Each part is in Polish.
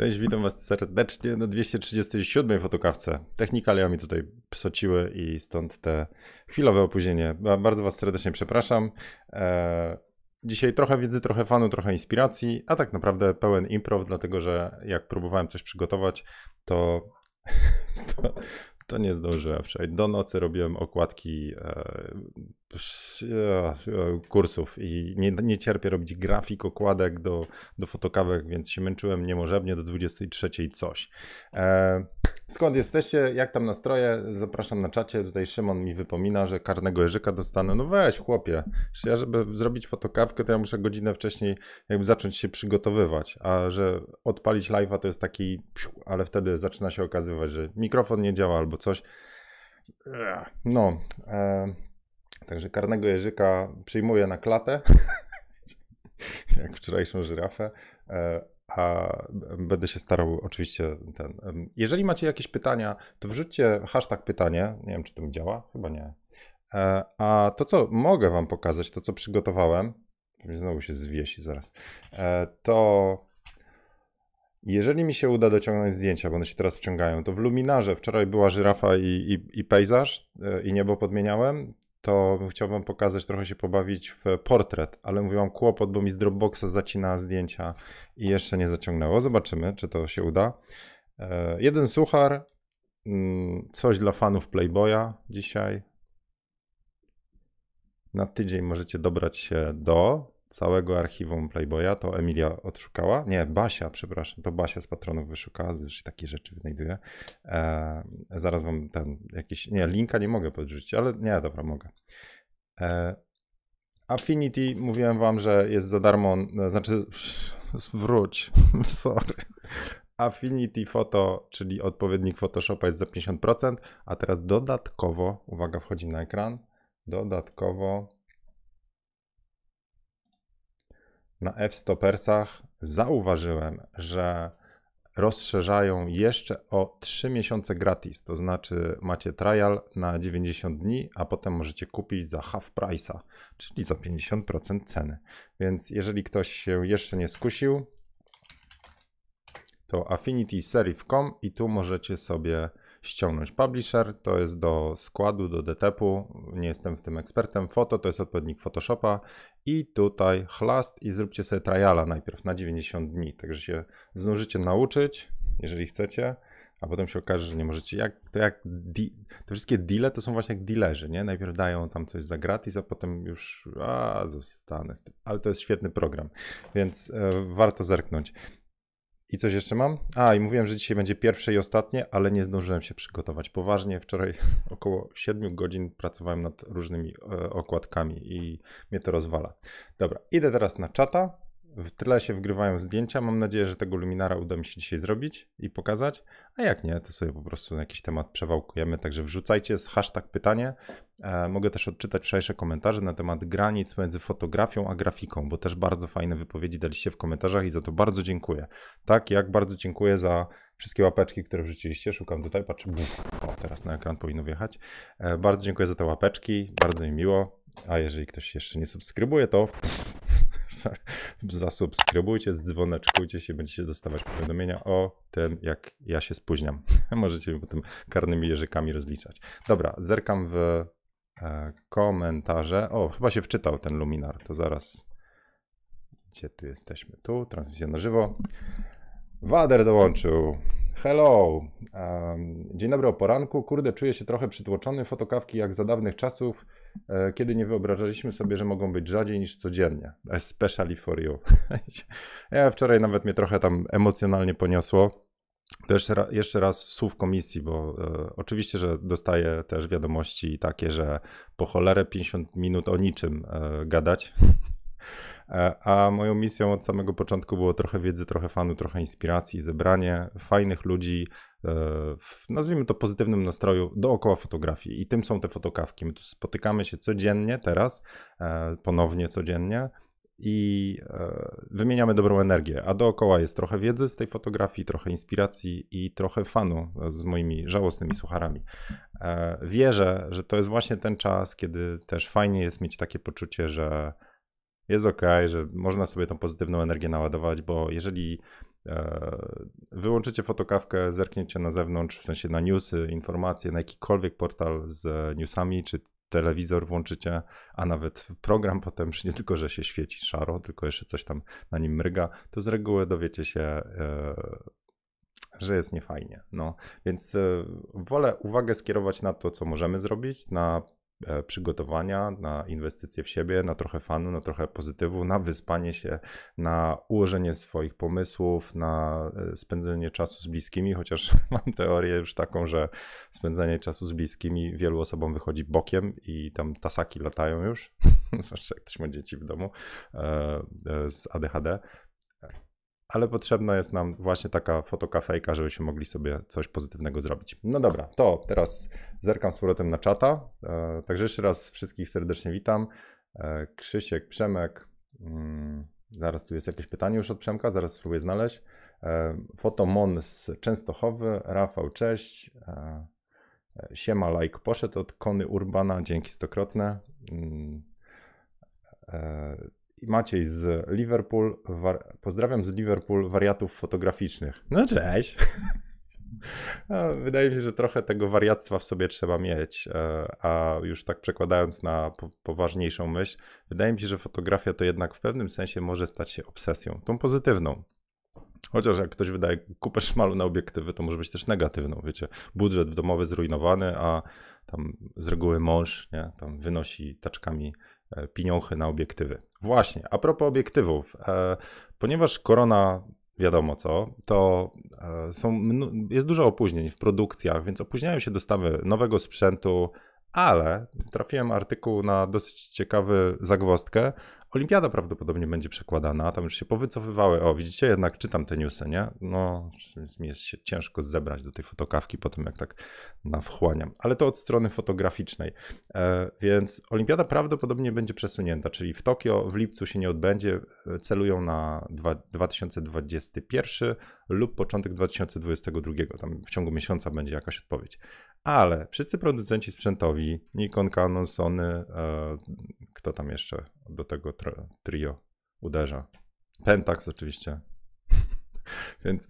Cześć, witam Was serdecznie na 237 fotokawce. Technikalia mi tutaj psociły i stąd te chwilowe opóźnienie. Bardzo Was serdecznie przepraszam. E, dzisiaj trochę wiedzy, trochę fanu, trochę inspiracji, a tak naprawdę pełen improv, dlatego że jak próbowałem coś przygotować, to, to, to nie zdążyłem. do nocy robiłem okładki e, E, e, kursów i nie, nie, cierpię robić grafik, okładek do, do fotokawek, więc się męczyłem niemożebnie do 23 coś. E, skąd jesteście? Jak tam nastroje? Zapraszam na czacie. Tutaj Szymon mi wypomina, że karnego jeżyka dostanę. No weź chłopie, ja żeby zrobić fotokawkę, to ja muszę godzinę wcześniej jakby zacząć się przygotowywać, a że odpalić live'a to jest taki psiu, ale wtedy zaczyna się okazywać, że mikrofon nie działa albo coś. E, no, Także karnego jeżyka przyjmuję na klatę, jak wczorajszą żyrafę, e, a będę się starał oczywiście ten. Jeżeli macie jakieś pytania, to wrzućcie hashtag pytanie. Nie wiem, czy to mi działa, chyba nie. E, a to, co mogę Wam pokazać, to co przygotowałem, znowu się zwiesi zaraz, e, to jeżeli mi się uda dociągnąć zdjęcia, bo one się teraz wciągają, to w luminarze wczoraj była żyrafa i, i, i pejzaż i niebo podmieniałem to chciałbym pokazać, trochę się pobawić w portret, ale mówiłam kłopot, bo mi z Dropboxa zacina zdjęcia i jeszcze nie zaciągnęło. Zobaczymy, czy to się uda. E, jeden suchar, mm, coś dla fanów Playboya dzisiaj. Na tydzień możecie dobrać się do całego archiwum Playboya to Emilia odszukała. Nie, Basia, przepraszam, to Basia z patronów wyszukała, zresztą takie rzeczy wynajduje. E, zaraz wam ten jakiś. Nie, linka nie mogę podrzucić, ale nie, dobra, mogę. E, Affinity, mówiłem wam, że jest za darmo, e, znaczy wróć, sorry. Affinity Photo, czyli odpowiednik Photoshopa jest za 50%, a teraz dodatkowo, uwaga, wchodzi na ekran, dodatkowo na f Stopersach zauważyłem, że rozszerzają jeszcze o 3 miesiące gratis. To znaczy macie trial na 90 dni, a potem możecie kupić za half price'a, czyli za 50% ceny. Więc jeżeli ktoś się jeszcze nie skusił, to affinity serif.com i tu możecie sobie ściągnąć. Publisher to jest do składu, do DTP-u, e nie jestem w tym ekspertem. Foto to jest odpowiednik Photoshopa i tutaj chlast i zróbcie sobie triala najpierw na 90 dni, także się znużycie nauczyć, jeżeli chcecie. A potem się okaże, że nie możecie. Jak, to jak di, te wszystkie deale to są właśnie jak dealerzy, nie? Najpierw dają tam coś za gratis, a potem już a, zostanę z tym. Ale to jest świetny program, więc e, warto zerknąć. I coś jeszcze mam? A, i mówiłem, że dzisiaj będzie pierwsze i ostatnie, ale nie zdążyłem się przygotować. Poważnie, wczoraj około 7 godzin pracowałem nad różnymi e, okładkami i mnie to rozwala. Dobra, idę teraz na czata. W tyle się wgrywają zdjęcia. Mam nadzieję, że tego luminara uda mi się dzisiaj zrobić i pokazać. A jak nie, to sobie po prostu na jakiś temat przewałkujemy. Także wrzucajcie z hashtag pytanie. E, mogę też odczytać wczorajsze komentarze na temat granic między fotografią a grafiką, bo też bardzo fajne wypowiedzi daliście w komentarzach i za to bardzo dziękuję. Tak, jak bardzo dziękuję za wszystkie łapeczki, które wrzuciliście. Szukam tutaj, patrzę. Buf, o, teraz na ekran powinno wjechać. E, bardzo dziękuję za te łapeczki, bardzo mi miło. A jeżeli ktoś jeszcze nie subskrybuje, to. zasubskrybujcie, zdzwoneczkujcie się, będziecie dostawać powiadomienia o tym, jak ja się spóźniam. Możecie mi potem karnymi jeżykami rozliczać. Dobra, zerkam w e, komentarze. O, chyba się wczytał ten luminar, to zaraz. Gdzie tu jesteśmy? Tu, transmisja na żywo. Wader dołączył. Hello. Um, dzień dobry o poranku. Kurde, czuję się trochę przytłoczony. Fotokawki jak za dawnych czasów. E, kiedy nie wyobrażaliśmy sobie, że mogą być rzadziej niż codziennie. Especially for you. ja wczoraj nawet mnie trochę tam emocjonalnie poniosło. To jeszcze, raz, jeszcze raz słów komisji, bo e, oczywiście, że dostaję też wiadomości takie, że po cholerę 50 minut o niczym e, gadać. E, a moją misją od samego początku było trochę wiedzy, trochę fanu, trochę inspiracji, zebranie fajnych ludzi e, w, nazwijmy to, pozytywnym nastroju dookoła fotografii. I tym są te fotokawki. My tu spotykamy się codziennie teraz, e, ponownie codziennie i wymieniamy dobrą energię, a dookoła jest trochę wiedzy z tej fotografii, trochę inspiracji i trochę fanu z moimi żałosnymi sucharami. Wierzę, że to jest właśnie ten czas, kiedy też fajnie jest mieć takie poczucie, że jest ok, że można sobie tą pozytywną energię naładować, bo jeżeli e, wyłączycie fotokawkę, zerkniecie na zewnątrz, w sensie na newsy, informacje, na jakikolwiek portal z newsami, czy telewizor włączycie, a nawet program potem, nie tylko, że się świeci szaro, tylko jeszcze coś tam na nim mryga, to z reguły dowiecie się, e, że jest niefajnie. No, więc e, wolę uwagę skierować na to, co możemy zrobić, na E, przygotowania, na inwestycje w siebie, na trochę fanu, na trochę pozytywu, na wyspanie się, na ułożenie swoich pomysłów, na e, spędzenie czasu z bliskimi, chociaż mam teorię już taką, że spędzenie czasu z bliskimi wielu osobom wychodzi bokiem i tam tasaki latają już, zwłaszcza jak ktoś ma dzieci w domu e, z ADHD, ale potrzebna jest nam właśnie taka fotokafejka, żebyśmy mogli sobie coś pozytywnego zrobić. No dobra, to teraz zerkam z powrotem na czata. E, także jeszcze raz wszystkich serdecznie witam. E, Krzysiek, Przemek. Mm, zaraz tu jest jakieś pytanie już od Przemka, zaraz spróbuję znaleźć. E, Fotomon z Częstochowy, Rafał, cześć. siema, like poszedł od Kony Urbana, dzięki stokrotne. Mm, Maciej z Liverpool. War... Pozdrawiam z Liverpool wariatów fotograficznych. No cześć. No, wydaje mi się, że trochę tego wariactwa w sobie trzeba mieć, e, a już tak przekładając na poważniejszą myśl, wydaje mi się, że fotografia to jednak w pewnym sensie może stać się obsesją, tą pozytywną. Chociaż jak ktoś wydaje kupę szmalu na obiektywy, to może być też negatywną, wiecie. Budżet domowy zrujnowany, a tam z reguły mąż nie, tam wynosi taczkami e, piniąchy na obiektywy. Właśnie, a propos obiektywów, e, ponieważ korona wiadomo co, to e, są, jest dużo opóźnień w produkcjach, więc opóźniają się dostawy nowego sprzętu, ale trafiłem artykuł na dosyć ciekawy zagwostkę, Olimpiada prawdopodobnie będzie przekładana, tam już się powycofywały. O, widzicie, jednak czytam te newsy, nie? No, mi jest się ciężko zebrać do tej fotokawki po tym, jak tak nawchłaniam. Ale to od strony fotograficznej. E, więc Olimpiada prawdopodobnie będzie przesunięta, czyli w Tokio w lipcu się nie odbędzie. E, celują na 2021 lub początek 2022. Tam w ciągu miesiąca będzie jakaś odpowiedź. Ale wszyscy producenci sprzętowi, Nikon, Canon, Sony, e, kto tam jeszcze? do tego trio uderza. Pentax oczywiście. Więc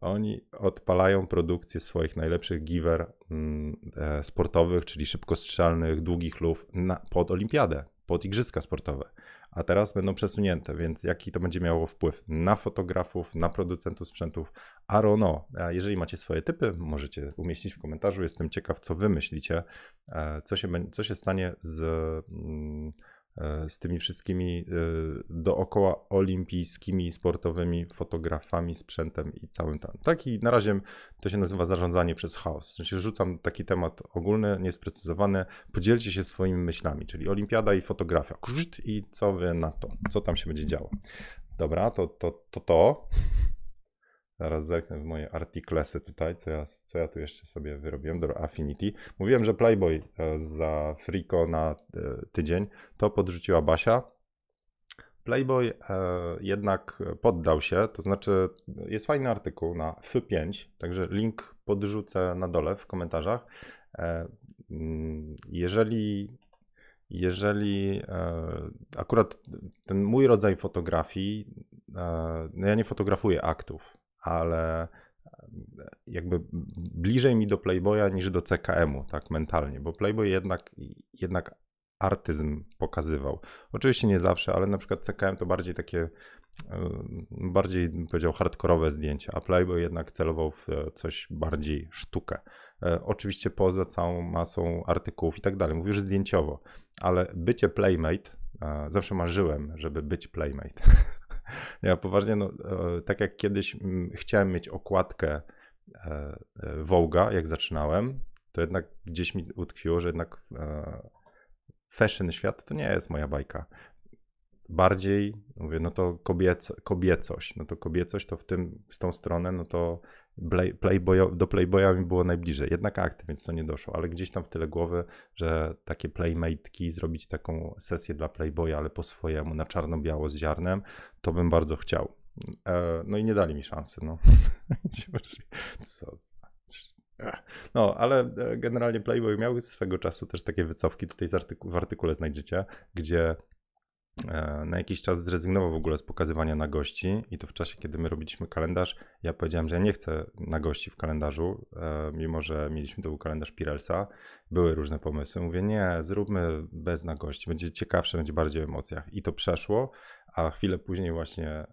oni odpalają produkcję swoich najlepszych giver mm, e, sportowych, czyli szybkostrzelnych, długich luf na, pod olimpiadę, pod igrzyska sportowe. A teraz będą przesunięte, więc jaki to będzie miało wpływ na fotografów, na producentów sprzętów? Arono, A jeżeli macie swoje typy, możecie umieścić w komentarzu. Jestem ciekaw, co wy myślicie, e, co się, co się stanie z mm, E, z tymi wszystkimi e, dookoła olimpijskimi sportowymi fotografami, sprzętem i całym tam. Taki na razie to się nazywa zarządzanie przez chaos. W rzucam taki temat ogólny, niesprecyzowany. Podzielcie się swoimi myślami, czyli olimpiada i fotografia. I co wy na to? Co tam się będzie działo? Dobra, to to to. to. Zaraz zerknę w moje artiklesy tutaj, co ja, co ja tu jeszcze sobie wyrobiłem do Affinity. Mówiłem, że Playboy e, za Frico na e, tydzień to podrzuciła Basia. Playboy e, jednak poddał się, to znaczy jest fajny artykuł na F5, także link podrzucę na dole w komentarzach. Mm, jeżeli jeżeli akurat ten mój rodzaj fotografii, no ja nie fotografuję aktów, ale e, jakby bliżej mi do Playboya niż do CKM-u, tak mentalnie, bo Playboy jednak, jednak artyzm pokazywał. Oczywiście nie zawsze, ale na przykład CKM to bardziej takie, e, bardziej powiedział hardkorowe zdjęcia, a Playboy jednak celował w coś bardziej sztukę. E, oczywiście poza całą masą artykułów i tak dalej, mówisz zdjęciowo, ale bycie playmate, zawsze marzyłem, żeby być playmate. Ja poważnie, no, e, tak jak kiedyś mm, chciałem mieć okładkę Wołga, e, e, jak zaczynałem, to jednak gdzieś mi utkwiło, że jednak fashion świat to nie jest moja bajka. Bardziej, mówię, no to kobiec kobiecość, no to kobiecość to w tym, z tą stronę, no to do Playboya mi było najbliżej, jednak akty, więc to nie doszło, ale gdzieś tam w tyle głowy, że takie playmate'ki, zrobić taką sesję dla Playboya, ale po swojemu, na czarno-biało z ziarnem, to bym bardzo chciał. E, no i nie dali mi szansy, no. Co za... No, ale e, generalnie Playboy miał swego czasu też takie wycofki, tutaj artyku w artykule znajdziecie, gdzie E, na jakiś czas zrezygnował w ogóle z pokazywania na gości i to w czasie, kiedy my robiliśmy kalendarz, ja powiedziałem, że ja nie chcę na gości w kalendarzu, e, mimo że mieliśmy, to był kalendarz Pirelsa, były różne pomysły. Mówię, nie, zróbmy bez na gości, będzie ciekawsze, będzie bardziej w emocjach. I to przeszło, a chwilę później właśnie e,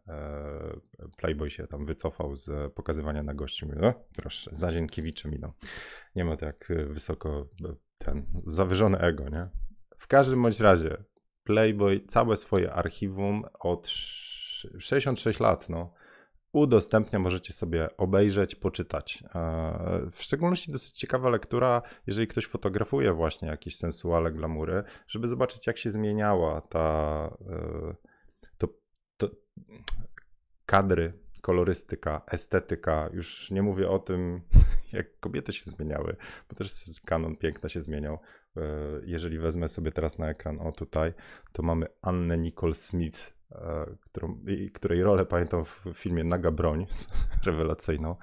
Playboy się tam wycofał z pokazywania na gości. Mówię, no proszę, za Zienkiewiczem idą. No. Nie ma tak wysoko ten zawyżone ego, nie? W każdym bądź razie Playboy całe swoje archiwum od 66 lat no, udostępnia, możecie sobie obejrzeć, poczytać. E, w szczególności dosyć ciekawa lektura, jeżeli ktoś fotografuje właśnie jakieś sensuale glamury, żeby zobaczyć jak się zmieniała ta e, to, to kadry, kolorystyka, estetyka. Już nie mówię o tym, jak kobiety się zmieniały, bo też kanon piękna się zmieniał. E, jeżeli wezmę sobie teraz na ekran, o tutaj, to mamy Annę Nicole Smith, e, którą, której rolę pamiętam w filmie Naga Broń, rewelacyjną.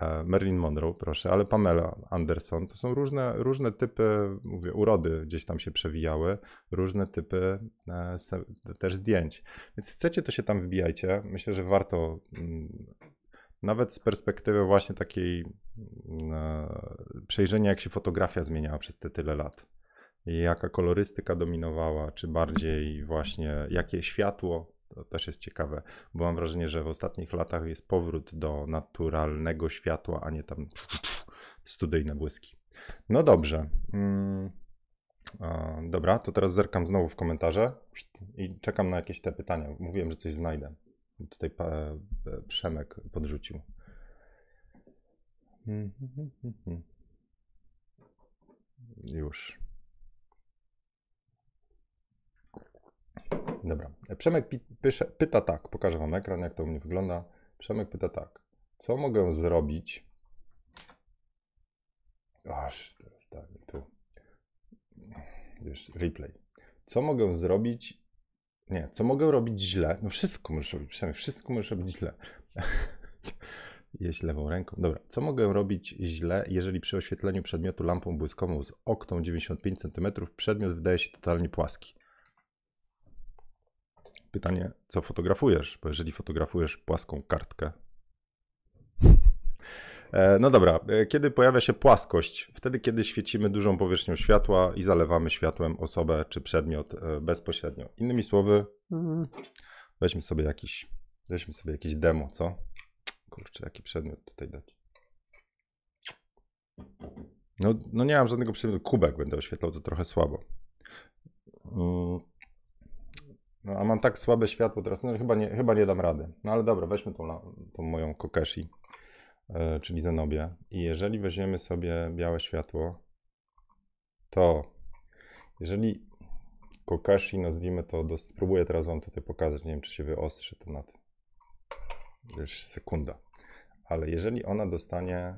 E, Marilyn Monroe, proszę, ale Pamela Anderson. To są różne, różne typy, mówię, urody gdzieś tam się przewijały, różne typy e, se, też zdjęć. Więc chcecie, to się tam wbijajcie. Myślę, że warto mm, nawet z perspektywy właśnie takiej mm, e, przejrzenia, jak się fotografia zmieniała przez te tyle lat. I jaka kolorystyka dominowała, czy bardziej właśnie jakie światło, to też jest ciekawe, bo mam wrażenie, że w ostatnich latach jest powrót do naturalnego światła, a nie tam studyjne błyski. No dobrze. Mm. dobra, to teraz zerkam znowu w komentarze i czekam na jakieś te pytania. Mówiłem, że coś znajdę tutaj e, Przemek podrzucił. Mhm, mhm, mhm. Już. Dobra. Przemek pysze, pyta tak, pokażę Wam ekran, jak to u mnie wygląda. Przemek pyta tak, co mogę zrobić? Aż teraz tak, tu. Wiesz, replay. Co mogę zrobić, nie, co mogę robić źle? No wszystko możesz robić, przynajmniej wszystko możesz robić źle. Jeść lewą ręką. Dobra, co mogę robić źle, jeżeli przy oświetleniu przedmiotu lampą błyskową z oktą 95 cm przedmiot wydaje się totalnie płaski? Pytanie, co fotografujesz? Bo jeżeli fotografujesz płaską kartkę, E, no dobra, e, kiedy pojawia się płaskość? Wtedy, kiedy świecimy dużą powierzchnią światła i zalewamy światłem osobę czy przedmiot e, bezpośrednio. Innymi słowy, mm. weźmy sobie jakiś, weźmy sobie jakieś demo, co? Kurczę, jaki przedmiot tutaj dać? No, no nie mam żadnego przedmiotu. Kubek będę oświetlał, to trochę słabo. Mm. No, a mam tak słabe światło teraz, no chyba nie, chyba nie dam rady. No ale dobra, weźmy tą, tą moją kokeshi. E, czyli Zenobia. I jeżeli weźmiemy sobie białe światło, to jeżeli Kokashi nazwijmy to, spróbuję teraz wam tutaj pokazać, nie wiem czy się wyostrzy to na tym. Już sekunda. Ale jeżeli ona dostanie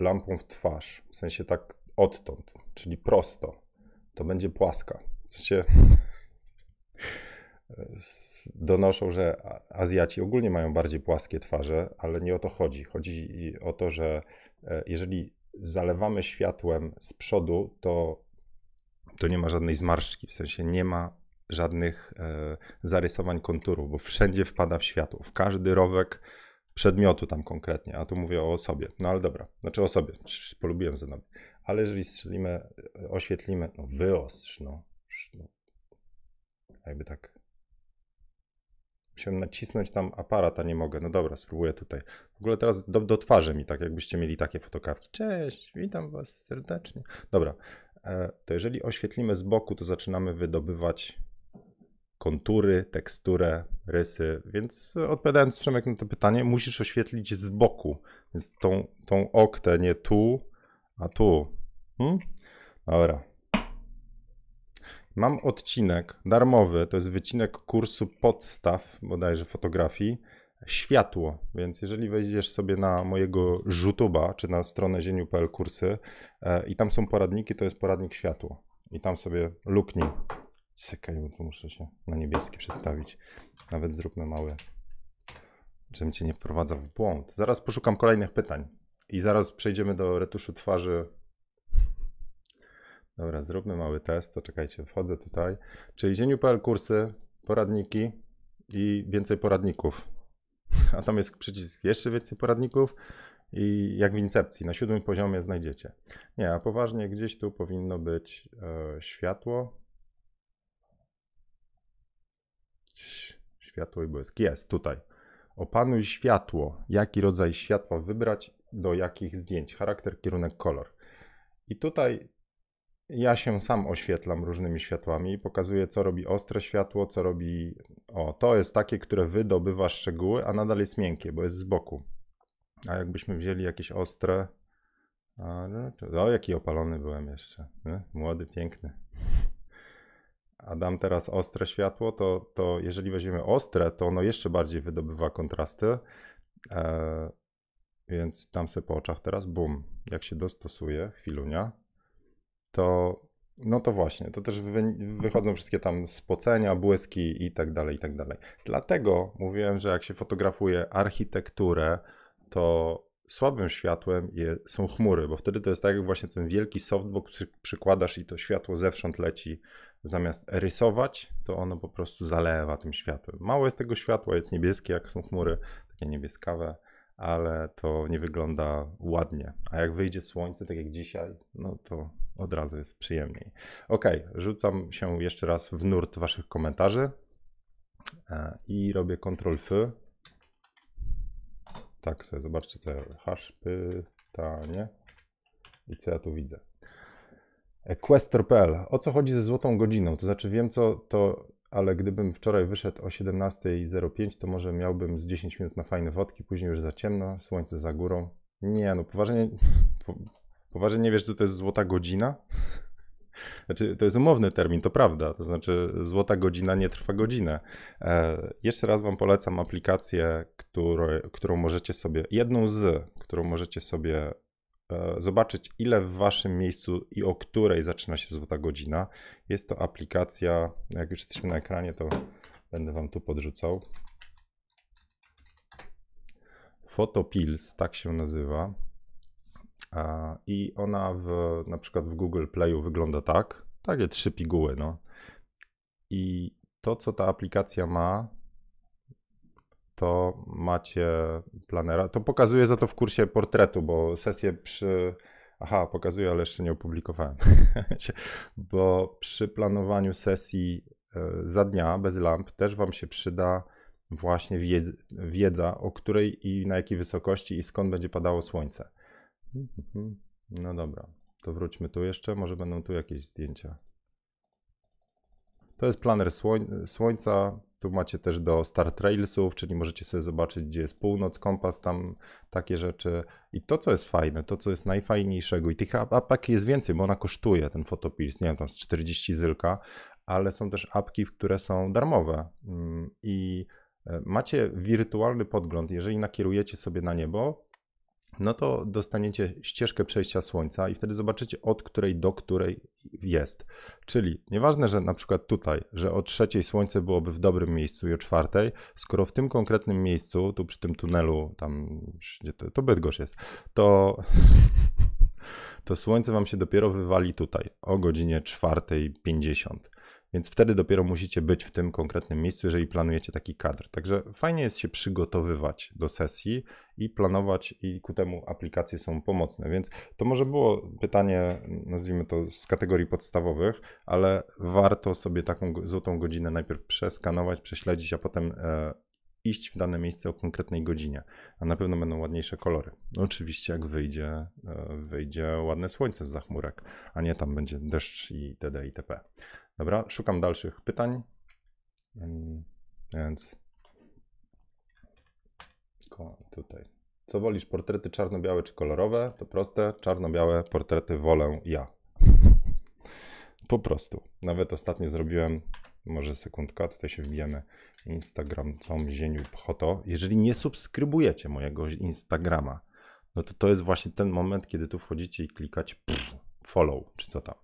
lampą w twarz, w sensie tak odtąd, czyli prosto, to będzie płaska. W sensie donoszą, że Azjaci ogólnie mają bardziej płaskie twarze, ale nie o to chodzi. Chodzi o to, że e, jeżeli zalewamy światłem z przodu, to, to nie ma żadnej zmarszczki, w sensie nie ma żadnych e, zarysowań konturu, bo wszędzie wpada w światło, w każdy rowek przedmiotu tam konkretnie, a tu mówię o osobie. No ale dobra, znaczy o sobie, polubiłem nami. Ale jeżeli strzelimy, e, oświetlimy, no wyostrz, no, no jakby tak się nacisnąć tam aparat, a nie mogę. No dobra, spróbuję tutaj. W ogóle teraz do, do twarzy mi, tak jakbyście mieli takie fotokawki. Cześć, witam was serdecznie. Dobra, e, to jeżeli oświetlimy z boku, to zaczynamy wydobywać kontury, teksturę, rysy. Więc odpowiadając Przemek na to pytanie, musisz oświetlić z boku. Więc tą, tą oktę nie tu, a tu. Hmm? Dobra. Mam odcinek darmowy, to jest wycinek kursu podstaw bodajże fotografii, światło. Więc jeżeli wejdziesz sobie na mojego YouTube'a czy na stronę zieniu.pl kursy e, i tam są poradniki, to jest poradnik światło. I tam sobie luknij. Czekaj, bo tu muszę się na niebieski przestawić. Nawet zróbmy mały, żebym cię nie wprowadzał w błąd. Zaraz poszukam kolejnych pytań i zaraz przejdziemy do retuszu twarzy Dobra, zróbmy mały test, to czekajcie, wchodzę tutaj. Czyli zieniu.pl kursy, poradniki i więcej poradników. A tam jest przycisk jeszcze więcej poradników i jak w incepcji, na siódmym poziomie znajdziecie. Nie, a poważnie gdzieś tu powinno być e, światło. Światło i błysk. Jest, tutaj. Opanuj światło. Jaki rodzaj światła wybrać, do jakich zdjęć. Charakter, kierunek, kolor. I tutaj ja się sam oświetlam różnymi światłami i pokazuję, co robi ostre światło, co robi. O, to jest takie, które wydobywa szczegóły, a nadal jest miękkie, bo jest z boku. A jakbyśmy wzięli jakieś ostre. No, o, jaki opalony byłem jeszcze. Nie? Młody, piękny. A dam teraz ostre światło, to, to jeżeli weźmiemy ostre, to ono jeszcze bardziej wydobywa kontrasty. E, więc tam sobie po oczach teraz, bum, jak się dostosuje, chwilunia to no to właśnie, to też wy, wychodzą wszystkie tam spocenia, błyski i tak dalej, i tak dalej. Dlatego mówiłem, że jak się fotografuje architekturę, to słabym światłem je, są chmury, bo wtedy to jest tak jak właśnie ten wielki softbox przykładasz i to światło zewsząd leci. Zamiast rysować, to ono po prostu zalewa tym światłem. Mało jest tego światła, jest niebieskie, jak są chmury, takie niebieskawe ale to nie wygląda ładnie. A jak wyjdzie słońce, tak jak dzisiaj, no to od razu jest przyjemniej. Ok, rzucam się jeszcze raz w nurt Waszych komentarzy e, i robię Ctrl F. Tak, sobie zobaczcie, co ja hasz pytanie i co ja tu widzę. Questor.pl. O co chodzi ze złotą godziną? To znaczy wiem, co to ale gdybym wczoraj wyszedł o 17.05, to może miałbym z 10 minut na fajne wodki, później już za ciemno, słońce za górą. Nie, no poważnie, po, poważnie nie wiesz, co to jest złota godzina? Znaczy, to jest umowny termin, to prawda. To znaczy, złota godzina nie trwa godzinę. E, jeszcze raz Wam polecam aplikację, który, którą możecie sobie, jedną z, którą możecie sobie E, zobaczyć, ile w waszym miejscu i o której zaczyna się złota godzina. Jest to aplikacja, jak już jesteśmy na ekranie, to będę wam tu podrzucał. Photopills, tak się nazywa. I ona w, na przykład w Google Playu wygląda tak. Takie trzy piguły, no. I to, co ta aplikacja ma, to macie planera. To pokazuję za to w kursie portretu, bo sesję przy. Aha, pokazuję, ale jeszcze nie opublikowałem. bo przy planowaniu sesji e, za dnia bez lamp też Wam się przyda właśnie wiedza, wiedza, o której i na jakiej wysokości i skąd będzie padało słońce. No dobra, to wróćmy tu jeszcze, może będą tu jakieś zdjęcia. To jest planer słońca, tu macie też do Star Trailsów, czyli możecie sobie zobaczyć, gdzie jest północ, kompas, tam takie rzeczy. I to, co jest fajne, to, co jest najfajniejszego, i tych apak jest więcej, bo ona kosztuje ten Photopills, nie wiem, tam z 40 zylka, ale są też apki, które są darmowe. Mm, I e, macie wirtualny podgląd, jeżeli nakierujecie sobie na niebo, no to dostaniecie ścieżkę przejścia słońca i wtedy zobaczycie od której do której jest. Czyli nieważne, że na przykład tutaj, że o trzeciej słońce byłoby w dobrym miejscu i o czwartej, skoro w tym konkretnym miejscu, tu przy tym tunelu, tam, gdzie to, to Bydgoszcz jest, to to słońce wam się dopiero wywali tutaj o godzinie 4.50. Więc wtedy dopiero musicie być w tym konkretnym miejscu, jeżeli planujecie taki kadr. Także fajnie jest się przygotowywać do sesji i planować, i ku temu aplikacje są pomocne. Więc to może było pytanie, nazwijmy to z kategorii podstawowych, ale warto sobie taką złotą godzinę najpierw przeskanować, prześledzić, a potem e, iść w dane miejsce o konkretnej godzinie, a na pewno będą ładniejsze kolory. Oczywiście jak wyjdzie, e, wyjdzie ładne słońce z zachmurek, a nie tam będzie deszcz i t.p. Dobra, szukam dalszych pytań. Mm, więc tutaj. Co wolisz, portrety czarno-białe czy kolorowe? To proste, czarno-białe portrety wolę ja. Po prostu. Nawet ostatnio zrobiłem może sekundka, tutaj się wbijemy. Instagram co zieniu pchoto. Jeżeli nie subskrybujecie mojego Instagrama, no to to jest właśnie ten moment, kiedy tu wchodzicie i klikać pff, follow, czy co tam.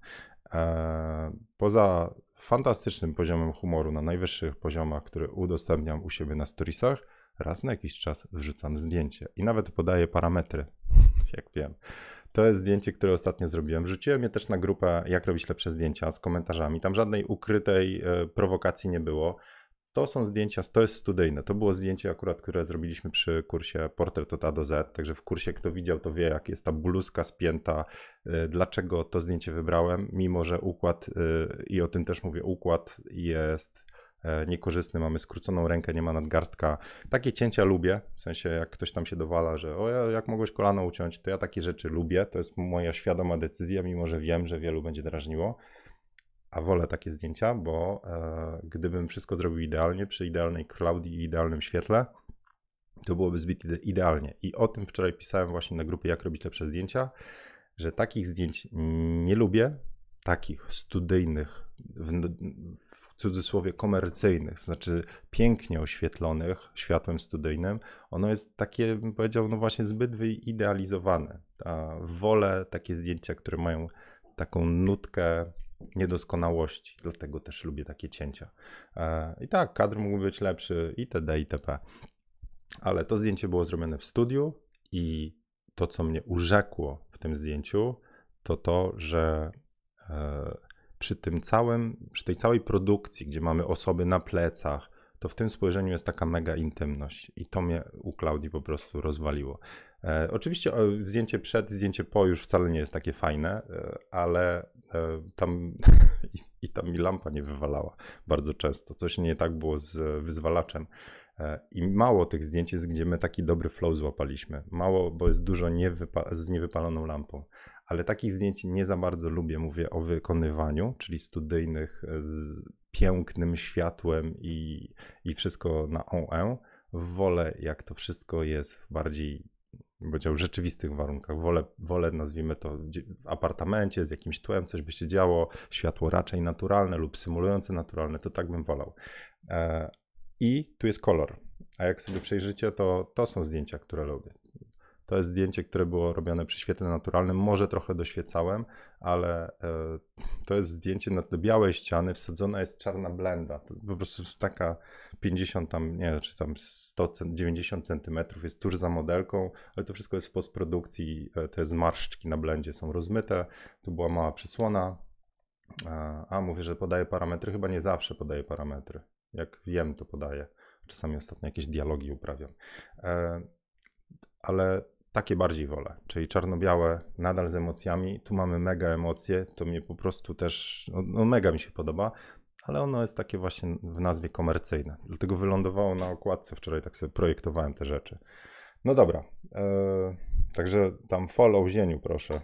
Eee, poza fantastycznym poziomem humoru na najwyższych poziomach, który udostępniam u siebie na storiesach, raz na jakiś czas wrzucam zdjęcie i nawet podaję parametry, jak wiem. To jest zdjęcie, które ostatnio zrobiłem. Rzuciłem je też na grupę Jak robić lepsze zdjęcia z komentarzami. Tam żadnej ukrytej e, prowokacji nie było. To są zdjęcia, to jest studyjne. To było zdjęcie akurat, które zrobiliśmy przy kursie Portret od A do Z. Także w kursie, kto widział, to wie, jak jest ta bluzka spięta. E, dlaczego to zdjęcie wybrałem, mimo że układ, e, i o tym też mówię, układ jest E, niekorzystny, mamy skróconą rękę, nie ma nadgarstka. Takie cięcia lubię, w sensie jak ktoś tam się dowala, że o, jak mogłeś kolano uciąć, to ja takie rzeczy lubię, to jest moja świadoma decyzja, mimo że wiem, że wielu będzie drażniło. A wolę takie zdjęcia, bo e, gdybym wszystko zrobił idealnie, przy idealnej Klaudii i idealnym świetle, to byłoby zbyt idealnie. I o tym wczoraj pisałem właśnie na grupie Jak robić lepsze zdjęcia, że takich zdjęć nie lubię, takich studyjnych, w, w cudzysłowie komercyjnych, znaczy pięknie oświetlonych światłem studyjnym, ono jest takie, bym powiedział, no właśnie zbyt wyidealizowane. Wolę takie zdjęcia, które mają taką nutkę niedoskonałości, dlatego też lubię takie cięcia. E, I tak, kadr mógł być lepszy itd. itp. Ale to zdjęcie było zrobione w studiu i to, co mnie urzekło w tym zdjęciu, to to, że przy tym całym, przy tej całej produkcji, gdzie mamy osoby na plecach, to w tym spojrzeniu jest taka mega intymność i to mnie u Klaudii po prostu rozwaliło. E, oczywiście e, zdjęcie przed, zdjęcie po już wcale nie jest takie fajne, e, ale e, tam i, i, tam mi lampa nie wywalała bardzo często. Coś nie tak było z wyzwalaczem. E, I mało tych zdjęć jest, gdzie my taki dobry flow złapaliśmy. Mało, bo jest dużo niewypa- z niewypaloną lampą ale takich zdjęć nie za bardzo lubię. Mówię o wykonywaniu, czyli studyjnych e, z pięknym światłem i, i wszystko na OE. Wolę, jak to wszystko jest w bardziej powiedział, rzeczywistych warunkach. Wolę, wolę, nazwijmy to, w apartamencie z jakimś tłem, coś by się działo, światło raczej naturalne lub symulujące naturalne, to tak bym wolał. E, I tu jest kolor. A jak sobie przejrzycie, to to są zdjęcia, które lubię. To jest zdjęcie, które było robione przy świetle naturalnym. Może trochę doświecałem, ale e, to jest zdjęcie na do białej ściany. Wsadzona jest czarna blenda. To po prostu taka 50 tam, nie czy tam 100, 90 cm, jest tuż za modelką, ale to wszystko jest w postprodukcji. E, te zmarszczki na blendzie są rozmyte. Tu była mała przysłona. E, a, mówię, że podaję parametry. Chyba nie zawsze podaję parametry. Jak wiem, to podaję. Czasami ostatnio jakieś dialogi uprawiam. Ale takie bardziej wolę, czyli czarno-białe, nadal z emocjami. Tu mamy mega emocje, to mnie po prostu też, no, no, mega mi się podoba, ale ono jest takie właśnie w nazwie komercyjne. Dlatego wylądowało na okładce, wczoraj tak sobie projektowałem te rzeczy. No dobra, e, także tam follow zieniu proszę.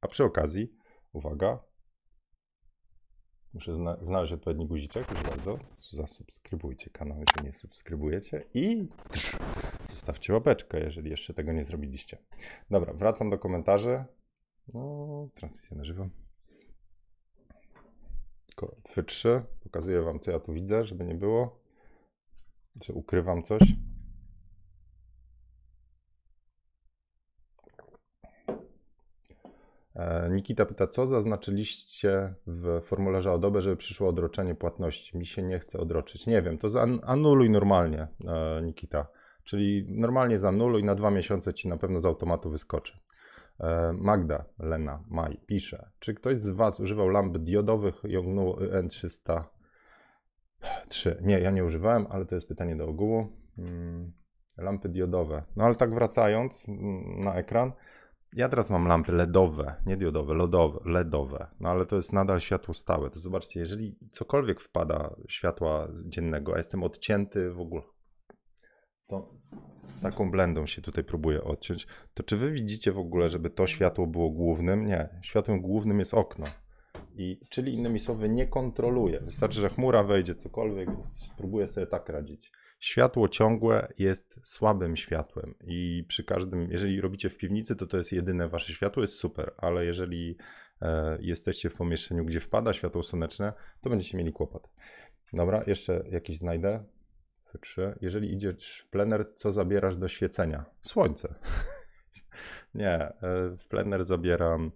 A przy okazji, uwaga, muszę zna znaleźć odpowiedni guziczek, proszę bardzo, zasubskrybujcie kanał, jeżeli nie subskrybujecie i... Trz. Zostawcie łapeczkę, jeżeli jeszcze tego nie zrobiliście. Dobra, wracam do komentarzy. No, transmisja na żywo. F3. Pokazuję Wam, co ja tu widzę, żeby nie było. Czy ukrywam coś? E, Nikita pyta, co zaznaczyliście w formularzu o doby, żeby przyszło odroczenie płatności? Mi się nie chce odroczyć. Nie wiem, to anuluj normalnie, e, Nikita. Czyli normalnie za i na dwa miesiące ci na pewno z automatu wyskoczy. E, Magda, Lena, Maj pisze, czy ktoś z Was używał lamp diodowych Yongnuo N303? Nie, ja nie używałem, ale to jest pytanie do ogółu. Mm, lampy diodowe. No ale tak wracając mm, na ekran, ja teraz mam lampy LEDowe, nie diodowe, LEDowe, no ale to jest nadal światło stałe. To zobaczcie, jeżeli cokolwiek wpada światła dziennego, a jestem odcięty w ogóle to no, taką blendą się tutaj próbuję odciąć. To czy wy widzicie w ogóle, żeby to światło było głównym? Nie. Światłem głównym jest okno. I, czyli innymi słowy, nie kontroluje. Wystarczy, że chmura wejdzie cokolwiek, więc próbuję sobie tak radzić. Światło ciągłe jest słabym światłem i przy każdym, jeżeli robicie w piwnicy, to to jest jedyne wasze światło, jest super, ale jeżeli e, jesteście w pomieszczeniu, gdzie wpada światło słoneczne, to będziecie mieli kłopot. Dobra, jeszcze jakiś znajdę trzy. Jeżeli idziesz w plener, co zabierasz do świecenia? Słońce. nie, e, w plener zabieram.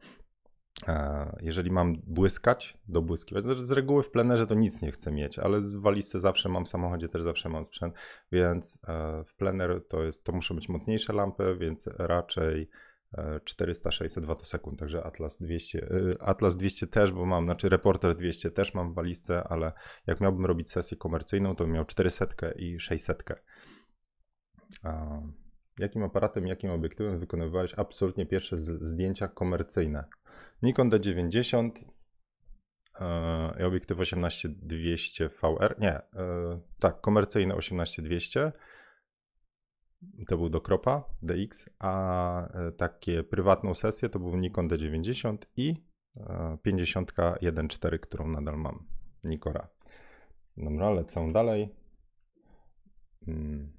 E, jeżeli mam błyskać, do znaczy z reguły w plenerze to nic nie chcę mieć, ale w walizce zawsze mam, w samochodzie też zawsze mam sprzęt, więc e, w plener to, jest, to muszą być mocniejsze lampy, więc raczej 400-600 watosekund, także Atlas 200, y, Atlas 200 też, bo mam, znaczy Reporter 200 też mam w walizce, ale jak miałbym robić sesję komercyjną, to bym miał 400 i 600. Jakim aparatem, jakim obiektywem wykonywałeś absolutnie pierwsze zdjęcia komercyjne? Nikon D90 y, i obiektyw 18200 VR, nie, y, tak, komercyjne 18200 to był do Kropa DX, a e, takie prywatną sesję to był Nikon D90 i 50 e, którą nadal mam, Nikora. Dobra, lecę dalej. Mm.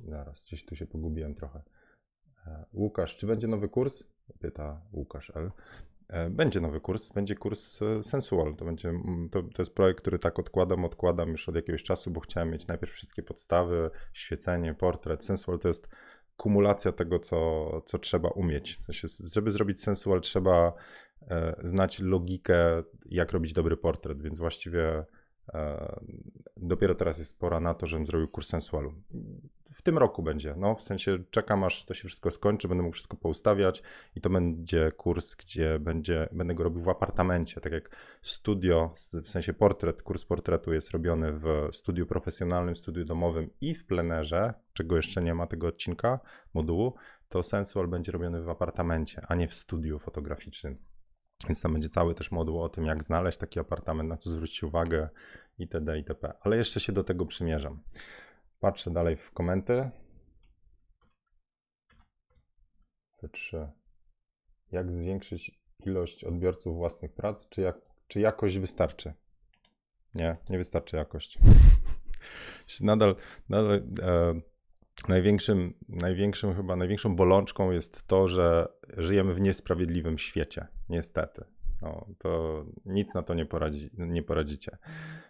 Zaraz, gdzieś tu się pogubiłem trochę. E, Łukasz, czy będzie nowy kurs? Pyta Łukasz L. E, będzie nowy kurs, będzie kurs e, Sensual. To, będzie, mm, to, to jest projekt, który tak odkładam, odkładam już od jakiegoś czasu, bo chciałem mieć najpierw wszystkie podstawy, świecenie, portret. Sensual to jest kumulacja tego, co, co trzeba umieć. W sensie, żeby zrobić Sensual, trzeba e, znać logikę, jak robić dobry portret, więc właściwie e, dopiero teraz jest pora na to, żebym zrobił kurs Sensualu w tym roku będzie. No, w sensie czekam, aż to się wszystko skończy, będę mógł wszystko poustawiać i to będzie kurs, gdzie będzie, będę go robił w apartamencie. Tak jak studio, w sensie portret, kurs portretu jest robiony w studiu profesjonalnym, studiu domowym i w plenerze, czego jeszcze nie ma tego odcinka, modułu, to sensual będzie robiony w apartamencie, a nie w studiu fotograficznym. Więc tam będzie cały też moduł o tym, jak znaleźć taki apartament, na co zwrócić uwagę itd. itp. Ale jeszcze się do tego przymierzam. Patrzę dalej w komenty. Patrzę. Jak zwiększyć ilość odbiorców własnych prac? Czy, jak, czy jakość wystarczy? Nie, nie wystarczy jakość. nadal nadal e, największym, największym, chyba największą bolączką jest to, że żyjemy w niesprawiedliwym świecie. Niestety. No, to nic na to nie, poradzi, nie poradzicie.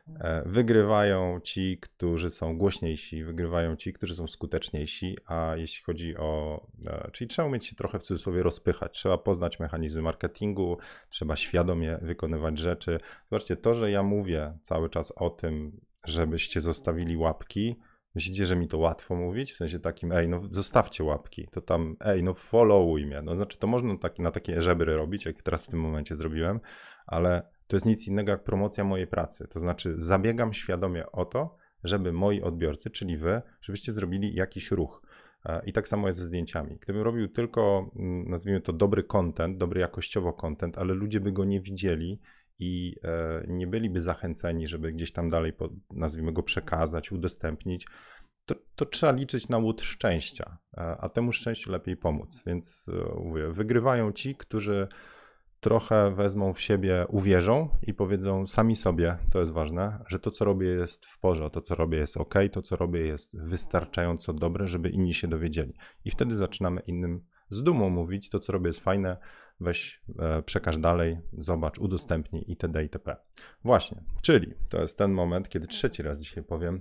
Mhm. E, wygrywają ci, którzy są głośniejsi, wygrywają ci, którzy są skuteczniejsi, a jeśli chodzi o. E, czyli trzeba umieć się trochę w cudzysłowie rozpychać, trzeba poznać mechanizmy marketingu, trzeba świadomie wykonywać rzeczy. Zobaczcie, to, że ja mówię cały czas o tym, żebyście zostawili łapki, Myślicie, że mi to łatwo mówić? W sensie takim, ej, no zostawcie łapki, to tam, ej, no followuj mnie. No znaczy, to można tak, na takie żebry robić, jak teraz w tym momencie zrobiłem, ale to jest nic innego jak promocja mojej pracy. To znaczy, zabiegam świadomie o to, żeby moi odbiorcy, czyli wy, żebyście zrobili jakiś ruch. E, I tak samo jest ze zdjęciami. Gdybym robił tylko, mm, nazwijmy to, dobry content, dobry jakościowo content, ale ludzie by go nie widzieli i e, nie byliby zachęceni, żeby gdzieś tam dalej, nazwijmy go, przekazać, udostępnić, to, to, trzeba liczyć na łód szczęścia, a temu szczęściu lepiej pomóc. Więc e, mówię, wygrywają ci, którzy trochę wezmą w siebie, uwierzą i powiedzą sami sobie, to jest ważne, że to, co robię, jest w porze, to, co robię, jest ok, to, co robię, jest wystarczająco dobre, żeby inni się dowiedzieli. I wtedy zaczynamy innym z dumą mówić, to, co robię, jest fajne, weź, e, przekaż dalej, zobacz, udostępnij itd. itp. Właśnie, czyli to jest ten moment, kiedy trzeci raz dzisiaj powiem,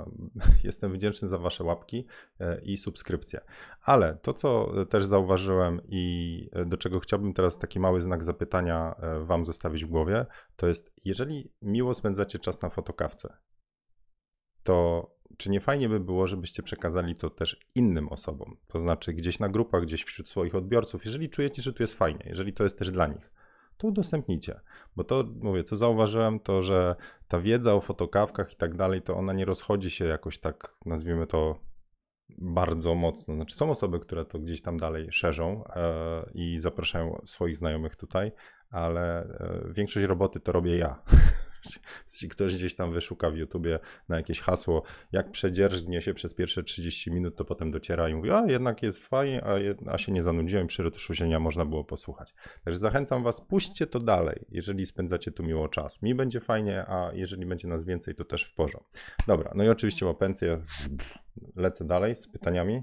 Jestem wdzięczny za Wasze łapki e, i subskrypcje. Ale to, co też zauważyłem i e, do czego chciałbym teraz taki mały znak zapytania Wam zostawić w głowie, to jest, jeżeli miło spędzacie czas na fotokawce, to czy nie fajnie by było, żebyście przekazali to też innym osobom? To znaczy gdzieś na grupach, gdzieś wśród swoich odbiorców, jeżeli czujecie, że tu jest fajnie, jeżeli to jest też dla nich, to udostępnijcie. Bo to, mówię, co zauważyłem, to że ta wiedza o fotokawkach i tak dalej, to ona nie rozchodzi się jakoś tak, nazwijmy to bardzo mocno. Znaczy są osoby, które to gdzieś tam dalej szerzą e, i zapraszają swoich znajomych tutaj, ale e, większość roboty to robię ja. Jeśli ktoś gdzieś tam wyszuka w YouTubie na jakieś hasło, jak przedzierżnie się przez pierwsze 30 minut, to potem dociera i mówi, a jednak jest fajnie, a, a się nie zanudziłem, przy retuszu można było posłuchać. Także zachęcam was, puśćcie to dalej, jeżeli spędzacie tu miło czas. Mi będzie fajnie, a jeżeli będzie nas więcej, to też w porządku. Dobra, no i oczywiście ma pensję. Lecę dalej z pytaniami.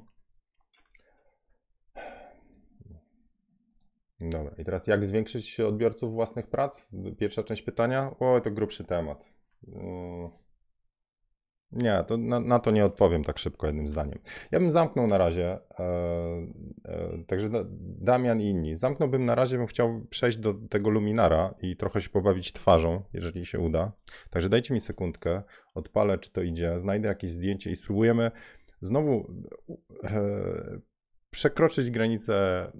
Dobra, i teraz jak zwiększyć odbiorców własnych prac? Pierwsza część pytania. O, to grubszy temat. Mm. Nie, to na, na, to nie odpowiem tak szybko jednym zdaniem. Ja bym zamknął na razie, e, e, także Damian i inni. Zamknąłbym na razie, bym chciał przejść do tego luminara i trochę się pobawić twarzą, jeżeli się uda. Także dajcie mi sekundkę, odpalę czy to idzie, znajdę jakieś zdjęcie i spróbujemy znowu e, przekroczyć granicę e,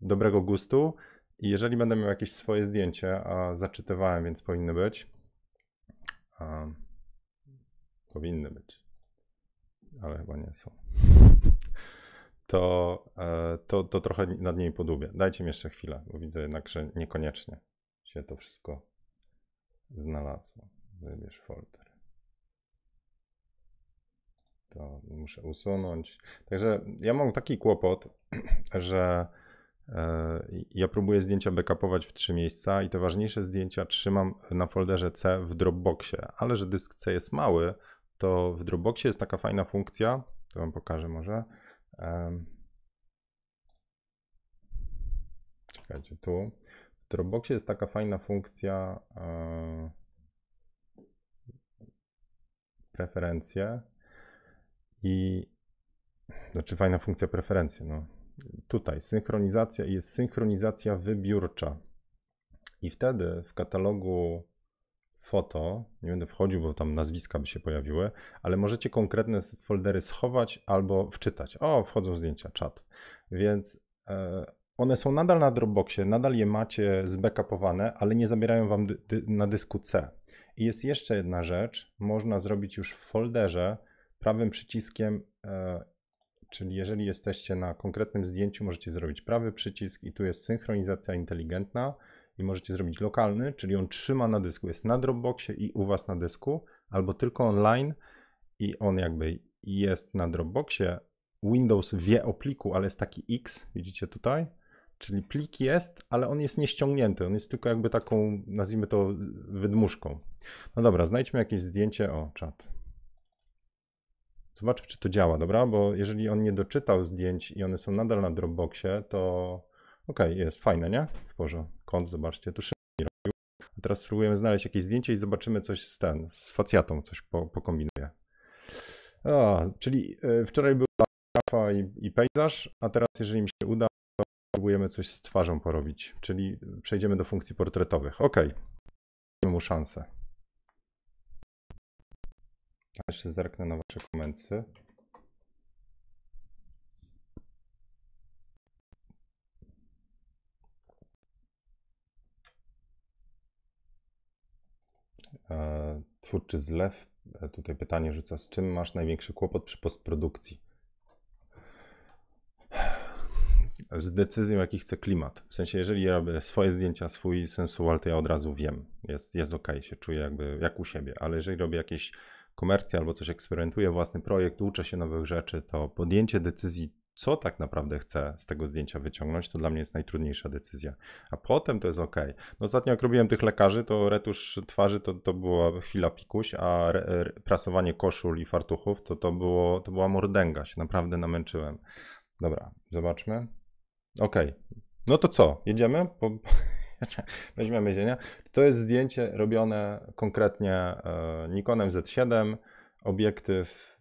dobrego gustu i jeżeli będę miał jakieś swoje zdjęcie, a zaczytywałem, więc powinny być. A, powinny być, ale chyba nie są. To, e, to, to trochę nad niej podubię. Dajcie mi jeszcze chwilę, bo widzę jednak, że niekoniecznie się to wszystko znalazło. Wybierz folder to muszę usunąć. Także ja mam taki kłopot, że e, ja próbuję zdjęcia backupować w trzy miejsca i te ważniejsze zdjęcia trzymam na folderze C w Dropboxie, ale że dysk C jest mały, to w Dropboxie jest taka fajna funkcja, to wam pokażę może. Czekajcie, tu. W Dropboxie jest taka fajna funkcja e, preferencje i znaczy fajna funkcja preferencji. No. Tutaj synchronizacja jest synchronizacja wybiórcza. I wtedy w katalogu foto, nie będę wchodził, bo tam nazwiska by się pojawiły, ale możecie konkretne foldery schować albo wczytać. O, wchodzą zdjęcia, czat. Więc e, one są nadal na Dropboxie, nadal je macie zbackupowane, ale nie zabierają wam dy na dysku C. I jest jeszcze jedna rzecz, można zrobić już w folderze prawym przyciskiem, e, czyli jeżeli jesteście na konkretnym zdjęciu, możecie zrobić prawy przycisk i tu jest synchronizacja inteligentna i możecie zrobić lokalny, czyli on trzyma na dysku, jest na Dropboxie i u Was na dysku, albo tylko online i on jakby jest na Dropboxie. Windows wie o pliku, ale jest taki X, widzicie tutaj, czyli plik jest, ale on jest nieściągnięty, on jest tylko jakby taką, nazwijmy to, wydmuszką. No dobra, znajdźmy jakieś zdjęcie, o czat zobaczmy, czy to działa, dobra? Bo jeżeli on nie doczytał zdjęć i one są nadal na Dropboxie, to okej, okay, jest fajne, nie? W porządku. Kąt, zobaczcie, tu szybko robił. A teraz spróbujemy znaleźć jakieś zdjęcie i zobaczymy coś z ten, z facjatą coś po, pokombinuję. czyli y, wczoraj była grafa i, i pejzaż, a teraz jeżeli mi się uda, to próbujemy coś z twarzą porobić, czyli przejdziemy do funkcji portretowych. Okej. dajmy mu szansę. Jeszcze zerknę na wasze komentarze. Twórczy zlew. E, tutaj pytanie rzuca, z czym masz największy kłopot przy postprodukcji? Z decyzją, jaki chce klimat. W sensie, jeżeli ja robię swoje zdjęcia, swój sensual, to ja od razu wiem. Jest, jest ok, się czuję jakby jak u siebie, ale jeżeli robię jakieś komercję albo coś eksperymentuje własny projekt, uczę się nowych rzeczy, to podjęcie decyzji, co tak naprawdę chcę z tego zdjęcia wyciągnąć, to dla mnie jest najtrudniejsza decyzja. A potem to jest ok. No ostatnio jak robiłem tych lekarzy, to retusz twarzy to, to była chwila pikuś, a re, re, prasowanie koszul i fartuchów to, to, było, to była mordęga, się naprawdę namęczyłem. Dobra, zobaczmy. Ok, no to co, jedziemy? Po... weźmiemy ziemia. To jest zdjęcie robione konkretnie e, Nikonem Z7, obiektyw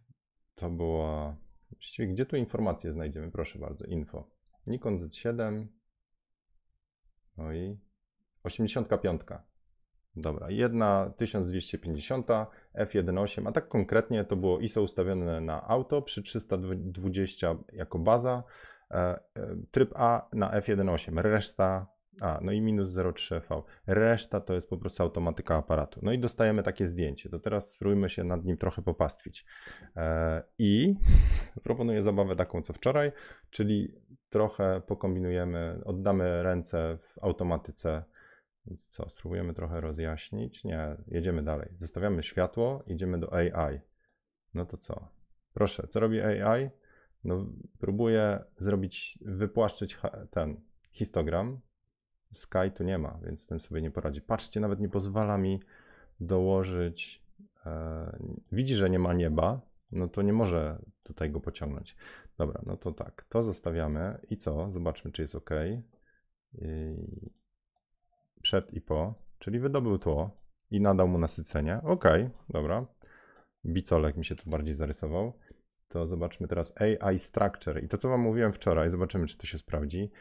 to było... Właściwie gdzie tu informacje znajdziemy? Proszę bardzo, info. Nikon Z7, no i 85. Dobra, jedna 1250 f1.8, a tak konkretnie to było ISO ustawione na auto przy 320 jako baza, e, e, tryb A na f1.8, reszta a, no i minus 0,3V. Reszta to jest po prostu automatyka aparatu. No i dostajemy takie zdjęcie. To teraz spróbujmy się nad nim trochę popastwić. E, I proponuję zabawę taką co wczoraj, czyli trochę pokombinujemy, oddamy ręce w automatyce. Więc co, spróbujemy trochę rozjaśnić? Nie, jedziemy dalej. Zostawiamy światło, idziemy do AI. No to co? Proszę, co robi AI? No, próbuje zrobić, wypłaszczyć ten histogram, Sky tu nie ma, więc ten sobie nie poradzi. Patrzcie, nawet nie pozwala mi dołożyć. E, widzi, że nie ma nieba, no to nie może tutaj go pociągnąć. Dobra, no to tak, to zostawiamy i co? Zobaczmy, czy jest ok. przed i po, czyli wydobył tło i nadał mu nasycenie. Ok, dobra. Bicolek mi się tu bardziej zarysował. To zobaczmy teraz AI Structure. I to, co Wam mówiłem wczoraj, zobaczymy, czy to się sprawdzi.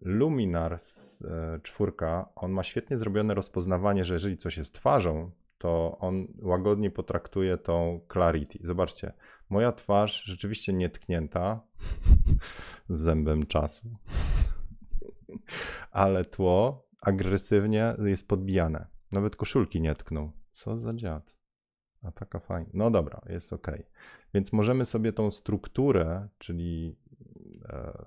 Luminar z e, czwórka, on ma świetnie zrobione rozpoznawanie, że jeżeli coś jest twarzą, to on łagodnie potraktuje tą clarity. Zobaczcie, moja twarz rzeczywiście nietknięta z zębem czasu, ale tło agresywnie jest podbijane. Nawet koszulki nie tknął. Co za dziad. A taka fajna. No dobra, jest ok. Więc możemy sobie tą strukturę, czyli e,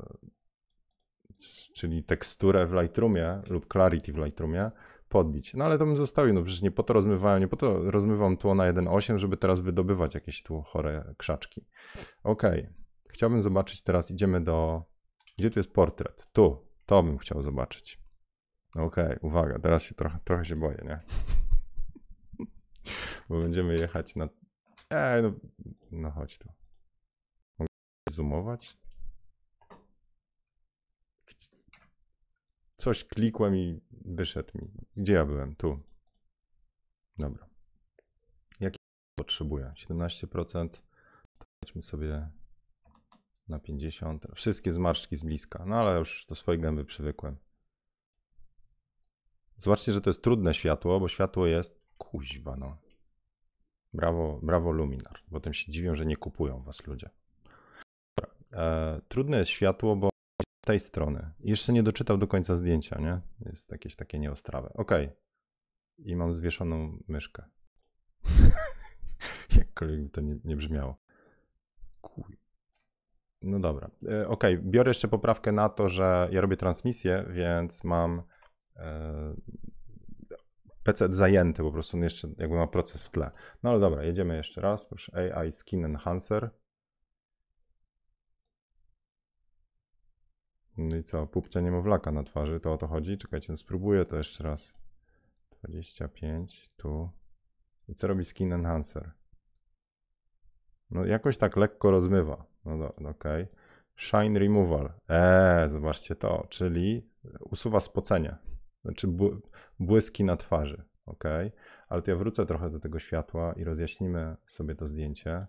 czyli teksturę w Lightroomie lub Clarity w Lightroomie podbić. No ale to bym zostawił, no przecież nie po to rozmywałem, nie po to rozmywam tło na 1.8, żeby teraz wydobywać jakieś tu chore krzaczki. Ok, chciałbym zobaczyć teraz, idziemy do... Gdzie tu jest portret? Tu, to bym chciał zobaczyć. Ok, uwaga, teraz się trochę, trochę się boję, nie? Bo będziemy jechać na... Ej, no, no chodź tu. Mogę zoomować? coś klikłem i wyszedł mi. Gdzie ja byłem? Tu. Dobra. Jaki potrzebuję? 17%. Wejdźmy sobie na 50. Wszystkie zmarszczki z bliska. No ale już do swojej gęby przywykłem. Zobaczcie, że to jest trudne światło, bo światło jest kuźwa, no. Brawo, brawo Luminar. Potem się dziwią, że nie kupują was ludzie. E, trudne jest światło, bo tej strony. Jeszcze nie doczytał do końca zdjęcia, nie? Jest jakieś takie nieostrawe. Ok. I mam zwieszoną myszkę. Jakkolwiek by to nie, nie brzmiało. Kuj. No dobra. E, ok, biorę jeszcze poprawkę na to, że ja robię transmisję, więc mam e, PC zajęty po prostu, on jeszcze jakby ma proces w tle. No ale dobra, jedziemy jeszcze raz. Proszę, AI Skin Enhancer. No i co, pupcia niemowlaka na twarzy, to o to chodzi? Czekajcie, no spróbuję to jeszcze raz. 25, tu. I co robi skin enhancer? No jakoś tak lekko rozmywa. No, no okej. Okay. Shine removal. Eee, zobaczcie to, czyli usuwa spocenie. Znaczy błyski na twarzy, ok? Ale to ja wrócę trochę do tego światła i rozjaśnimy sobie to zdjęcie.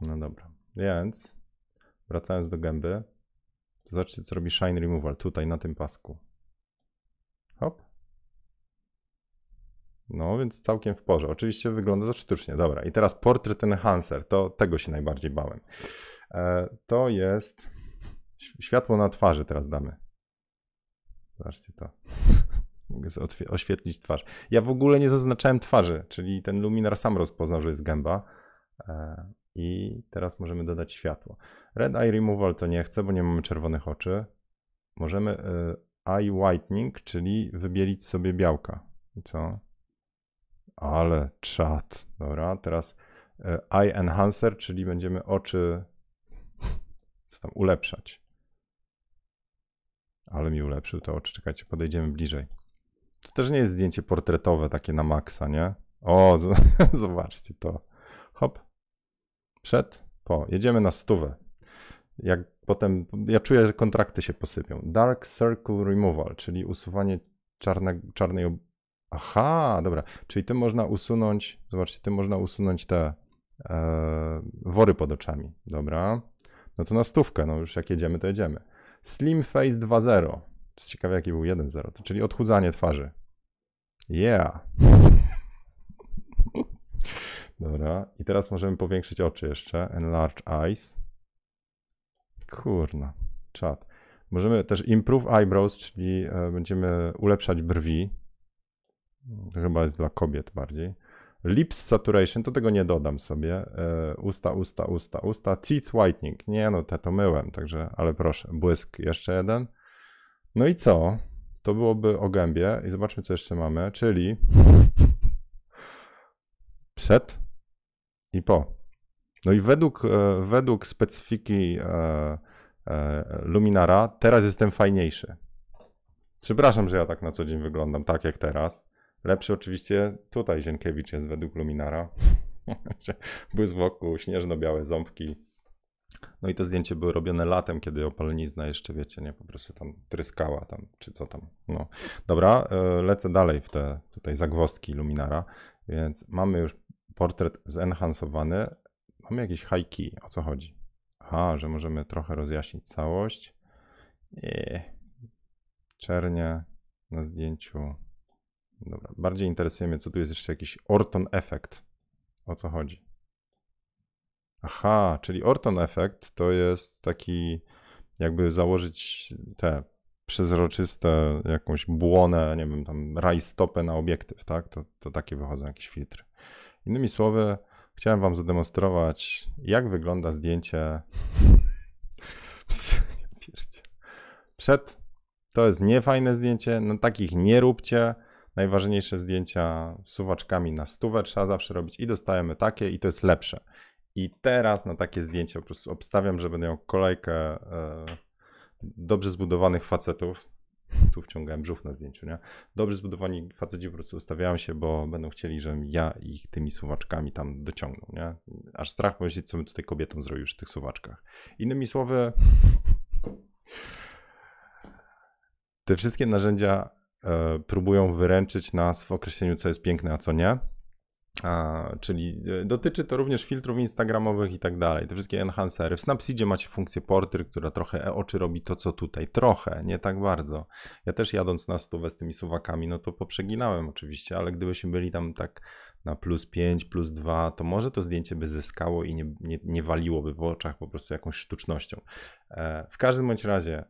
No dobra, więc wracając do gęby, zobaczcie co robi Shine Removal tutaj na tym pasku. Hop. No, więc całkiem w porze. Oczywiście wygląda to sztucznie. Dobra, i teraz Portrait Enhancer. To tego się najbardziej bałem. E, to jest... Światło na twarzy teraz damy. Zobaczcie to. Mogę oświetlić twarz. Ja w ogóle nie zaznaczałem twarzy, czyli ten luminar sam rozpoznał, że jest gęba. E, i teraz możemy dodać światło. Red Eye Removal to nie chcę, bo nie mamy czerwonych oczy. Możemy e, Eye Whitening, czyli wybielić sobie białka. I co? Ale czat. Dobra, teraz e, Eye Enhancer, czyli będziemy oczy co tam ulepszać. Ale mi ulepszył to oczy. Czekajcie, podejdziemy bliżej. To też nie jest zdjęcie portretowe takie na maksa, nie? O, zobaczcie to. Hop, przed, po. Jedziemy na stówę. Jak potem, ja czuję, że kontrakty się posypią. Dark Circle Removal, czyli usuwanie czarne, czarnej. Ob... Aha, dobra. Czyli tym można usunąć, zobaczcie, tym można usunąć te e, wory pod oczami. Dobra. No to na stówkę, no już jak jedziemy, to jedziemy. Slim Face 2.0. Ciekawe, jaki był 1.0, czyli odchudzanie twarzy. Yeah. Dobra, i teraz możemy powiększyć oczy jeszcze. Enlarge eyes. Kurna, czat. Możemy też improve eyebrows, czyli e, będziemy ulepszać brwi. To chyba jest dla kobiet bardziej. Lips saturation, to tego nie dodam sobie. E, usta, usta, usta, usta. Teeth whitening. Nie no, te to myłem, także, ale proszę. Błysk, jeszcze jeden. No i co? To byłoby o gębie i zobaczmy, co jeszcze mamy, czyli przed i po. No i według, e, według specyfiki e, e, Luminara teraz jestem fajniejszy. Przepraszam, że ja tak na co dzień wyglądam, tak jak teraz. Lepszy oczywiście tutaj Zienkiewicz jest według Luminara. Były z wokół śnieżno-białe ząbki. No i te zdjęcie były robione latem, kiedy opalnizna jeszcze, wiecie, nie, po prostu tam tryskała tam, czy co tam. No. Dobra, lecę dalej w te tutaj zagwozdki Luminara. Więc mamy już portret zenhansowany, Mamy jakieś high key, o co chodzi? Aha, że możemy trochę rozjaśnić całość. I czernie na zdjęciu. Dobra, bardziej interesuje mnie, co tu jest jeszcze jakiś Orton efekt. O co chodzi? Aha, czyli Orton efekt to jest taki, jakby założyć te przezroczyste, jakąś błonę, nie wiem, tam rajstopę na obiektyw, tak? To, to takie wychodzą jakieś filtry. Innymi słowy, chciałem Wam zademonstrować, jak wygląda zdjęcie. Przed to jest niefajne zdjęcie, no takich nie róbcie. Najważniejsze zdjęcia suwaczkami na stówę trzeba zawsze robić i dostajemy takie i to jest lepsze. I teraz na takie zdjęcia po prostu obstawiam, że będę miał kolejkę e, dobrze zbudowanych facetów, tu wciągałem brzuch na zdjęciu, nie? Dobrze zbudowani faceci po prostu ustawiają się, bo będą chcieli, żebym ja ich tymi suwaczkami tam dociągnął, nie? Aż strach pomyśleć, co my tutaj kobietom zrobił w tych suwaczkach. Innymi słowy, te wszystkie narzędzia e, próbują wyręczyć nas w określeniu, co jest piękne, a co nie a, czyli e, dotyczy to również filtrów instagramowych i tak dalej, te wszystkie enhancery. W Snapseedzie macie funkcję portry, która trochę e oczy robi to, co tutaj. Trochę, nie tak bardzo. Ja też jadąc na stówę z tymi suwakami, no to poprzeginałem oczywiście, ale gdybyśmy byli tam tak na plus 5, plus 2, to może to zdjęcie by zyskało i nie, nie, nie waliłoby w oczach po prostu jakąś sztucznością. E, w każdym bądź razie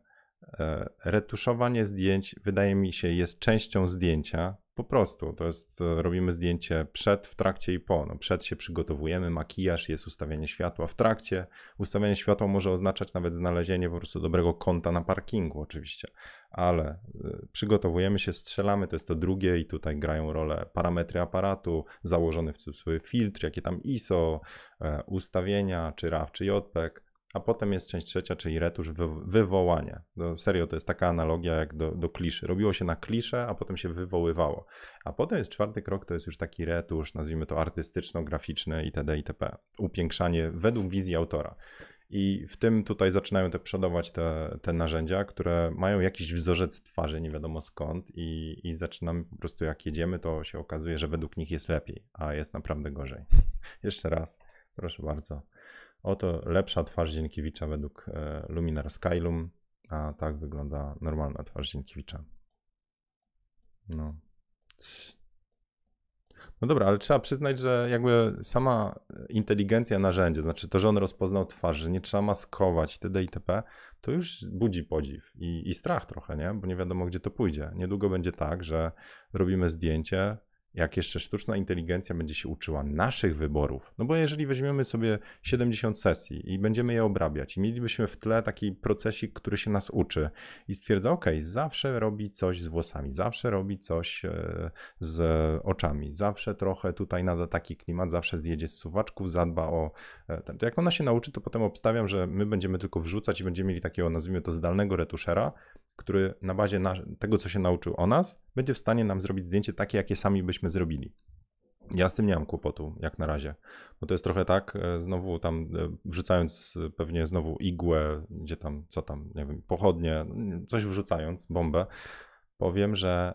e, retuszowanie zdjęć wydaje mi się jest częścią zdjęcia, po prostu to jest, e, robimy zdjęcie przed, w trakcie i po. No, przed się przygotowujemy, makijaż jest ustawianie światła. W trakcie ustawianie światła może oznaczać nawet znalezienie po prostu dobrego kąta na parkingu, oczywiście, ale e, przygotowujemy się, strzelamy, to jest to drugie i tutaj grają rolę parametry aparatu, założony w cudzysłowie filtr, jakie tam ISO, e, ustawienia, czy RAW, czy JPEG a potem jest część trzecia, czyli retusz, wywołanie. No serio, to jest taka analogia jak do, do kliszy. Robiło się na kliszę, a potem się wywoływało. A potem jest czwarty krok, to jest już taki retusz, nazwijmy to artystyczno-graficzny itd. itp. Upiększanie według wizji autora. I w tym tutaj zaczynają te przodować te, te narzędzia, które mają jakiś wzorzec twarzy, nie wiadomo skąd, i, i zaczynamy po prostu, jak jedziemy, to się okazuje, że według nich jest lepiej, a jest naprawdę gorzej. Jeszcze raz, proszę bardzo. Oto lepsza twarz Zienkiewicza według e, Luminar Skylum, a tak wygląda normalna twarz Zienkiewicza. No. No dobra, ale trzeba przyznać, że jakby sama inteligencja narzędzia, znaczy to, że on rozpoznał twarz, że nie trzeba maskować itd. itp., to już budzi podziw i, i strach trochę, nie? Bo nie wiadomo, gdzie to pójdzie. Niedługo będzie tak, że robimy zdjęcie, jak jeszcze sztuczna inteligencja będzie się uczyła naszych wyborów, no bo jeżeli weźmiemy sobie 70 sesji i będziemy je obrabiać i mielibyśmy w tle taki procesik, który się nas uczy i stwierdza, ok, zawsze robi coś z włosami, zawsze robi coś e, z oczami, zawsze trochę tutaj nada taki klimat, zawsze zjedzie z suwaczków, zadba o e, ten. To jak ona się nauczy, to potem obstawiam, że my będziemy tylko wrzucać i będziemy mieli takiego, nazwijmy to, zdalnego retuszera, który na bazie tego, co się nauczył o nas, będzie w stanie nam zrobić zdjęcie takie, jakie sami byśmy zrobili. Ja z tym nie mam kłopotu, jak na razie, bo to jest trochę tak, e, znowu tam e, wrzucając e, pewnie znowu igłę, gdzie tam, co tam, nie wiem, pochodnie, coś wrzucając, bombę, powiem, że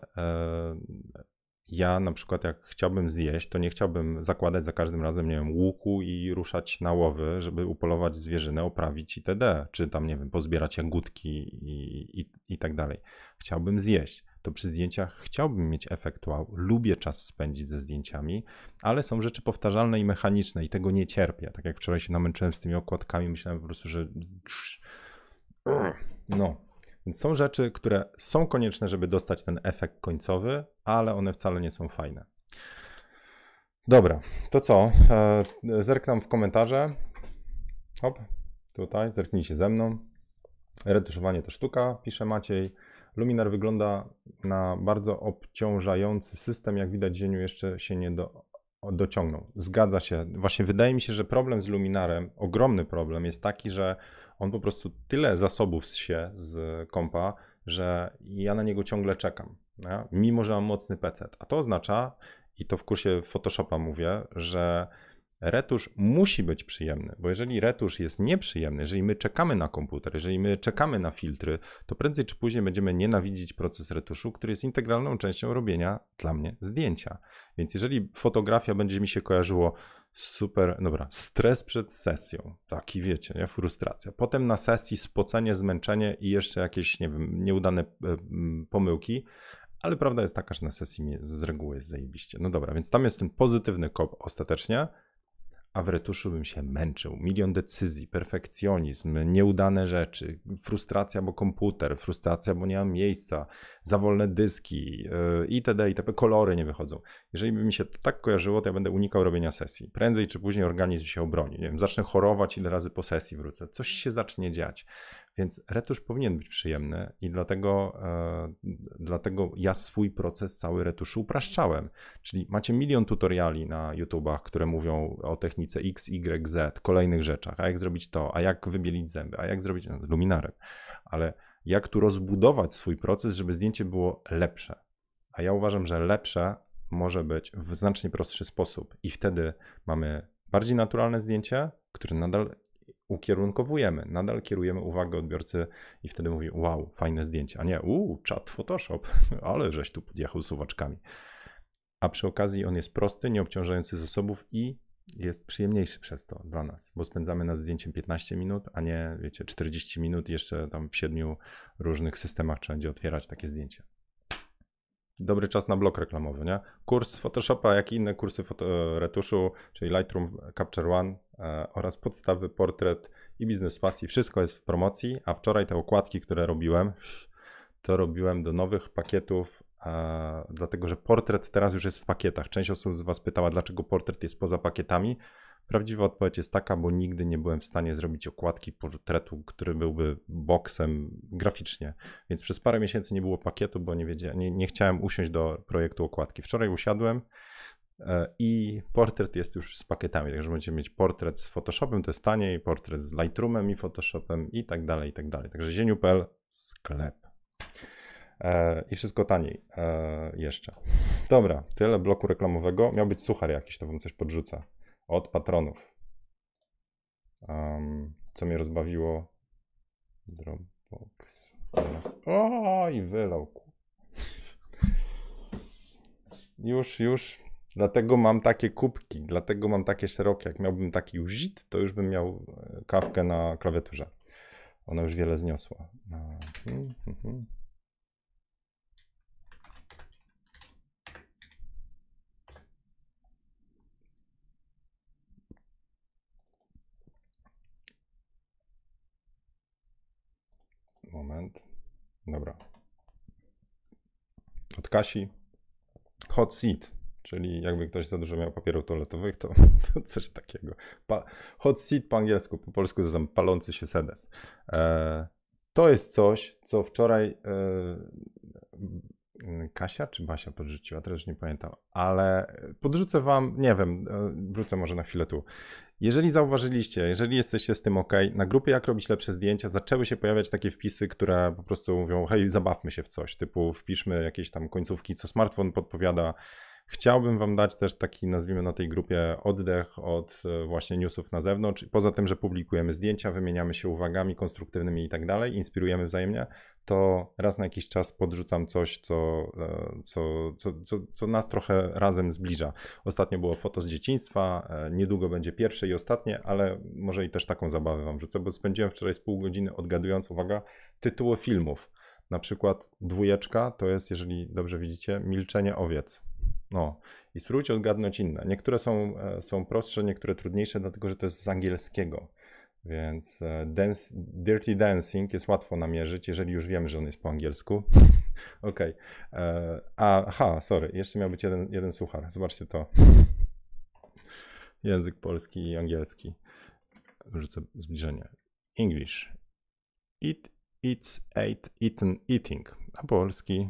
ja na przykład jak chciałbym zjeść, to nie chciałbym zakładać za każdym razem, nie wiem, łuku i ruszać na łowy, żeby upolować zwierzynę, oprawić itd. Czy tam, nie wiem, pozbierać jagódki i, i, i tak dalej. Chciałbym zjeść. To przy zdjęciach chciałbym mieć efekt wow. Lubię czas spędzić ze zdjęciami, ale są rzeczy powtarzalne i mechaniczne i tego nie cierpię. Tak jak wczoraj się namęczyłem z tymi okładkami, myślałem po prostu, że no, więc są rzeczy, które są konieczne, żeby dostać ten efekt końcowy, ale one wcale nie są fajne. Dobra, to co? E, Zerknam w komentarze. Hop, tutaj, zerknijcie ze mną. Retuszowanie to sztuka, pisze Maciej. Luminar wygląda na bardzo obciążający system. Jak widać, zieniu jeszcze się nie do, dociągnął. Zgadza się. Właśnie wydaje mi się, że problem z luminarem, ogromny problem jest taki, że on po prostu tyle zasobów się z kompa, że ja na niego ciągle czekam, nie? mimo że mam mocny PC. A to oznacza, i to w kursie Photoshopa mówię, że retusz musi być przyjemny, bo jeżeli retusz jest nieprzyjemny, jeżeli my czekamy na komputer, jeżeli my czekamy na filtry, to prędzej czy później będziemy nienawidzić proces retuszu, który jest integralną częścią robienia dla mnie zdjęcia. Więc jeżeli fotografia będzie mi się kojarzyło Super, dobra. Stres przed sesją, taki wiecie, nie? frustracja. Potem na sesji spocenie, zmęczenie i jeszcze jakieś, nie wiem, nieudane e, pomyłki, ale prawda jest taka, że na sesji mi z reguły jest zajebiście. No dobra, więc tam jest ten pozytywny kop ostatecznie, a w retuszu bym się męczył. Milion decyzji, perfekcjonizm, nieudane rzeczy, frustracja, bo komputer, frustracja, bo nie mam miejsca, za wolne dyski yy, itd., itp., kolory nie wychodzą. Jeżeli by mi się to tak kojarzyło, to ja będę unikał robienia sesji. Prędzej czy później organizm się obroni. Nie wiem, zacznę chorować, ile razy po sesji wrócę. Coś się zacznie dziać. Więc retusz powinien być przyjemny i dlatego, e, dlatego ja swój proces cały retuszu upraszczałem. Czyli macie milion tutoriali na YouTubach, które mówią o technice X, Y, Z, kolejnych rzeczach, a jak zrobić to, a jak wybielić zęby, a jak zrobić no, luminarem, ale jak tu rozbudować swój proces, żeby zdjęcie było lepsze. A ja uważam, że lepsze może być w znacznie prostszy sposób i wtedy mamy bardziej naturalne zdjęcie, które nadal ukierunkowujemy, nadal kierujemy uwagę odbiorcy i wtedy mówi wow, fajne zdjęcie, a nie uuu, czat Photoshop, ale żeś tu podjechał suwaczkami. A przy okazji on jest prosty, nieobciążający zasobów i jest przyjemniejszy przez to dla nas, bo spędzamy nad zdjęciem 15 minut, a nie, wiecie, 40 minut jeszcze tam w siedmiu różnych systemach trzeba będzie otwierać takie zdjęcie dobry czas na blok reklamowy, nie? Kurs Photoshopa, jak i inne kursy foto, e, retuszu, czyli Lightroom Capture One e, oraz podstawy, portret i biznes pasji. Wszystko jest w promocji, a wczoraj te okładki, które robiłem, to robiłem do nowych pakietów dlatego że portret teraz już jest w pakietach. Część osób z Was pytała, dlaczego portret jest poza pakietami. Prawdziwa odpowiedź jest taka, bo nigdy nie byłem w stanie zrobić okładki portretu, który byłby boksem graficznie. Więc przez parę miesięcy nie było pakietu, bo nie, wiedziałem, nie, nie chciałem usiąść do projektu okładki. Wczoraj usiadłem e, i portret jest już z pakietami, także będziemy mieć portret z Photoshopem, to jest taniej, portret z Lightroomem i Photoshopem i tak dalej, i tak dalej. Także zieniu.pl sklep. E, i wszystko taniej e, jeszcze. Dobra, tyle bloku reklamowego. Miał być suchar jakiś, to wam coś podrzucę. Od patronów. Um, co mnie rozbawiło. Dropbox. Teraz. O, i wylał. Już, już. Dlatego mam takie kubki, dlatego mam takie szerokie. Jak miałbym taki użyt, to już bym miał e, kawkę na klawiaturze. Ona już wiele zniosła. hmm, hmm. Dobra. Od Kasi. Hot seat, czyli jakby ktoś za dużo miał papierów toaletowych, to, to coś takiego. Pa, hot seat po angielsku, po polsku to palący się sedes. E, to jest coś, co wczoraj e, Kasia czy Basia podrzuciła, teraz nie pamiętam, ale e, podrzucę wam, nie wiem, e, wrócę może na chwilę tu. Jeżeli zauważyliście, jeżeli jesteście z tym ok, na grupie jak robić lepsze zdjęcia zaczęły się pojawiać takie wpisy, które po prostu mówią, hej, zabawmy się w coś, typu wpiszmy jakieś tam końcówki, co smartfon podpowiada, Chciałbym Wam dać też taki, nazwijmy na tej grupie, oddech od e, właśnie newsów na zewnątrz. Poza tym, że publikujemy zdjęcia, wymieniamy się uwagami konstruktywnymi i tak dalej, inspirujemy wzajemnie, to raz na jakiś czas podrzucam coś, co, e, co, co, co, co nas trochę razem zbliża. Ostatnio było foto z dzieciństwa, e, niedługo będzie pierwsze i ostatnie, ale może i też taką zabawę Wam rzucę, bo spędziłem wczoraj z pół godziny odgadując, uwaga, tytuły filmów. Na przykład dwójeczka to jest, jeżeli dobrze widzicie, milczenie owiec. No i spróbujcie odgadnąć inne. Niektóre są, e, są prostsze, niektóre trudniejsze, dlatego że to jest z angielskiego. Więc e, dance, Dirty Dancing jest łatwo namierzyć, jeżeli już wiemy, że on jest po angielsku. Okej. Okay. E, aha, sorry, jeszcze miał być jeden, jeden suchar. Zobaczcie to. Język polski i angielski. Wrzucę zbliżenie. English. It, it's, ate, eaten, eating. A polski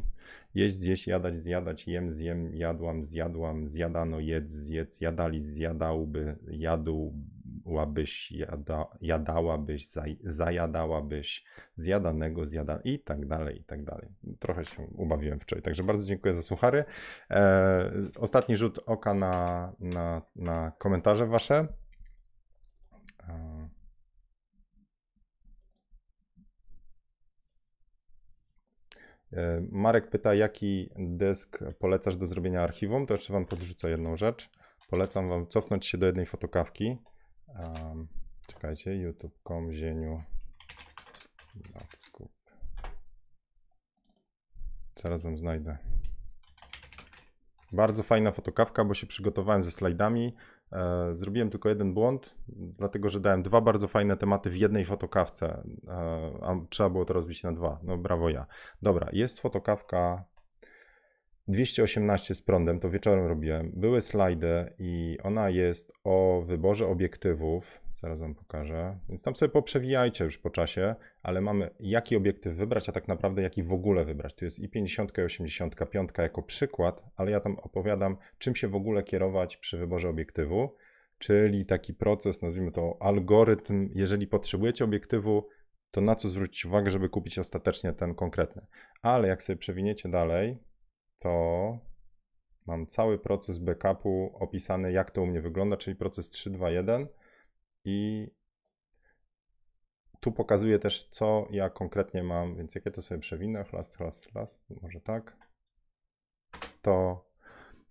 jeść, zjeść, jadać, zjadać, jem, zjem, jadłam, zjadłam, zjadano, jedz, zjedz, jadali, zjadałby, jadłabyś, jada, jadałabyś, zaj, zajadałabyś, zjadanego, zjada i tak dalej, i tak dalej. Trochę się ubawiłem wczoraj, także bardzo dziękuję za suchary. E, ostatni rzut oka na, na, na komentarze wasze. E, Marek pyta, jaki dysk polecasz do zrobienia archiwum? To jeszcze Wam podrzucę jedną rzecz. Polecam Wam cofnąć się do jednej fotokawki. Um, czekajcie, youtube.com zieniu. Zaraz Wam znajdę. Bardzo fajna fotokawka, bo się przygotowałem ze slajdami. E, zrobiłem tylko jeden błąd, dlatego że dałem dwa bardzo fajne tematy w jednej fotokawce, e, a trzeba było to rozbić na dwa. No brawo ja. Dobra, jest fotokawka 218 z prądem, to wieczorem robiłem. Były slajdy i ona jest o wyborze obiektywów Zaraz Wam pokażę. Więc tam sobie poprzewijajcie już po czasie, ale mamy jaki obiektyw wybrać, a tak naprawdę jaki w ogóle wybrać. Tu jest i 50 i 85 jako przykład, ale ja tam opowiadam, czym się w ogóle kierować przy wyborze obiektywu, czyli taki proces, nazwijmy to algorytm. Jeżeli potrzebujecie obiektywu, to na co zwrócić uwagę, żeby kupić ostatecznie ten konkretny. Ale jak sobie przewiniecie dalej, to mam cały proces backupu opisany, jak to u mnie wygląda, czyli proces 3, 2, 1 i tu pokazuję też, co ja konkretnie mam, więc jakie ja to sobie przewinę, last, last, last, może tak, to,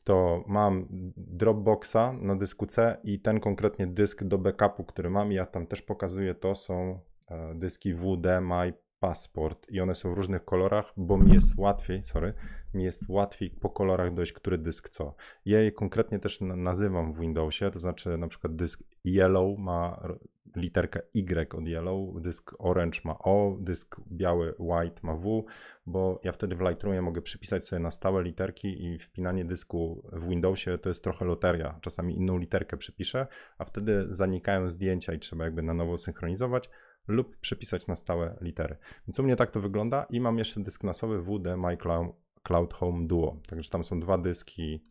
to mam Dropboxa na dysku C i ten konkretnie dysk do backupu, który mam, ja tam też pokazuję, to są e, dyski WD My paszport i one są w różnych kolorach, bo mi jest łatwiej, sorry, mi jest łatwiej po kolorach dojść, który dysk co. Ja je konkretnie też nazywam w Windowsie, to znaczy na przykład dysk yellow ma literkę Y od yellow, dysk orange ma O, dysk biały white ma W, bo ja wtedy w Lightroomie mogę przypisać sobie na stałe literki i wpinanie dysku w Windowsie to jest trochę loteria. Czasami inną literkę przypiszę, a wtedy zanikają zdjęcia i trzeba jakby na nowo synchronizować lub przepisać na stałe litery. Więc u mnie tak to wygląda i mam jeszcze dysk nasowy WD My Cloud Home Duo, także tam są dwa dyski,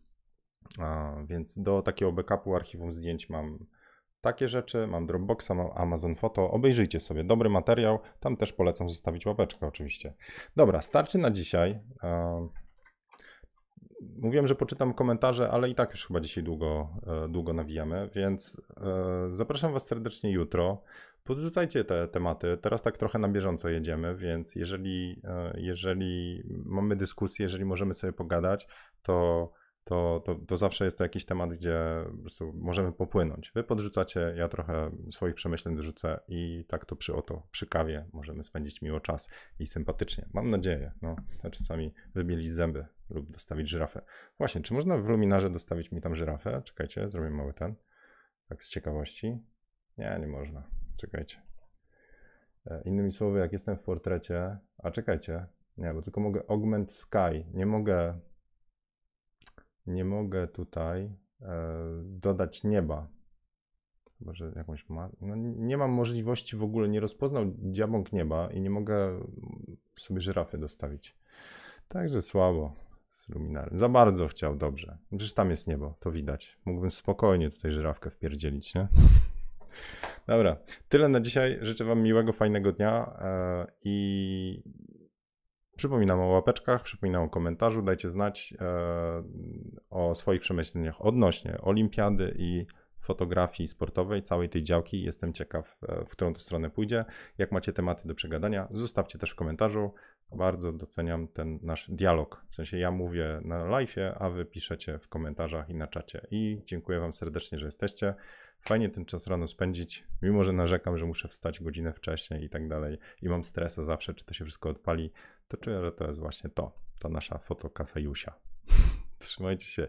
więc do takiego backupu archiwum zdjęć mam takie rzeczy, mam Dropboxa, mam Amazon Photo, obejrzyjcie sobie, dobry materiał, tam też polecam zostawić łapeczkę oczywiście. Dobra, starczy na dzisiaj. Mówiłem, że poczytam komentarze, ale i tak już chyba dzisiaj długo, e, długo nawijamy, więc e, zapraszam Was serdecznie jutro podrzucajcie te tematy. Teraz tak trochę na bieżąco jedziemy, więc jeżeli, e, jeżeli mamy dyskusję, jeżeli możemy sobie pogadać, to, to, to, to zawsze jest to jakiś temat, gdzie możemy popłynąć. Wy podrzucacie, ja trochę swoich przemyśleń dorzucę i tak to przy oto, przy kawie możemy spędzić miło czas i sympatycznie. Mam nadzieję, no, a czasami wybielić zęby lub dostawić żyrafę. Właśnie, czy można w luminarze dostawić mi tam żyrafę? Czekajcie, zrobię mały ten. Tak z ciekawości. Nie, nie można. Czekajcie. E, innymi słowy, jak jestem w portrecie, a czekajcie, nie, bo tylko mogę augment sky, nie mogę, nie mogę tutaj e, dodać nieba. Chyba, że jakąś ma... No, nie mam możliwości w ogóle, nie rozpoznał dziabąk nieba i nie mogę sobie żyrafy dostawić. Także słabo z luminarem. Za bardzo chciał, dobrze. Przecież tam jest niebo, to widać. Mógłbym spokojnie tutaj żyrafkę wpierdzielić, nie? Dobra, tyle na dzisiaj. Życzę Wam miłego, fajnego dnia e, i przypominam o łapeczkach, przypominam o komentarzu, dajcie znać e, o swoich przemyśleniach odnośnie olimpiady i fotografii sportowej, całej tej działki. Jestem ciekaw, e, w którą to stronę pójdzie. Jak macie tematy do przegadania, zostawcie też w komentarzu. Bardzo doceniam ten nasz dialog. W sensie ja mówię na live, a wy piszecie w komentarzach i na czacie. I dziękuję Wam serdecznie, że jesteście. Fajnie ten czas rano spędzić, mimo że narzekam, że muszę wstać godzinę wcześniej i tak dalej i mam stresa zawsze, czy to się wszystko odpali, to czuję, że to jest właśnie to, ta nasza fotokafejusia. Trzymajcie się.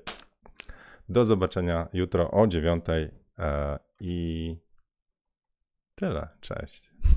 Do zobaczenia jutro o dziewiątej e, i tyle. Cześć.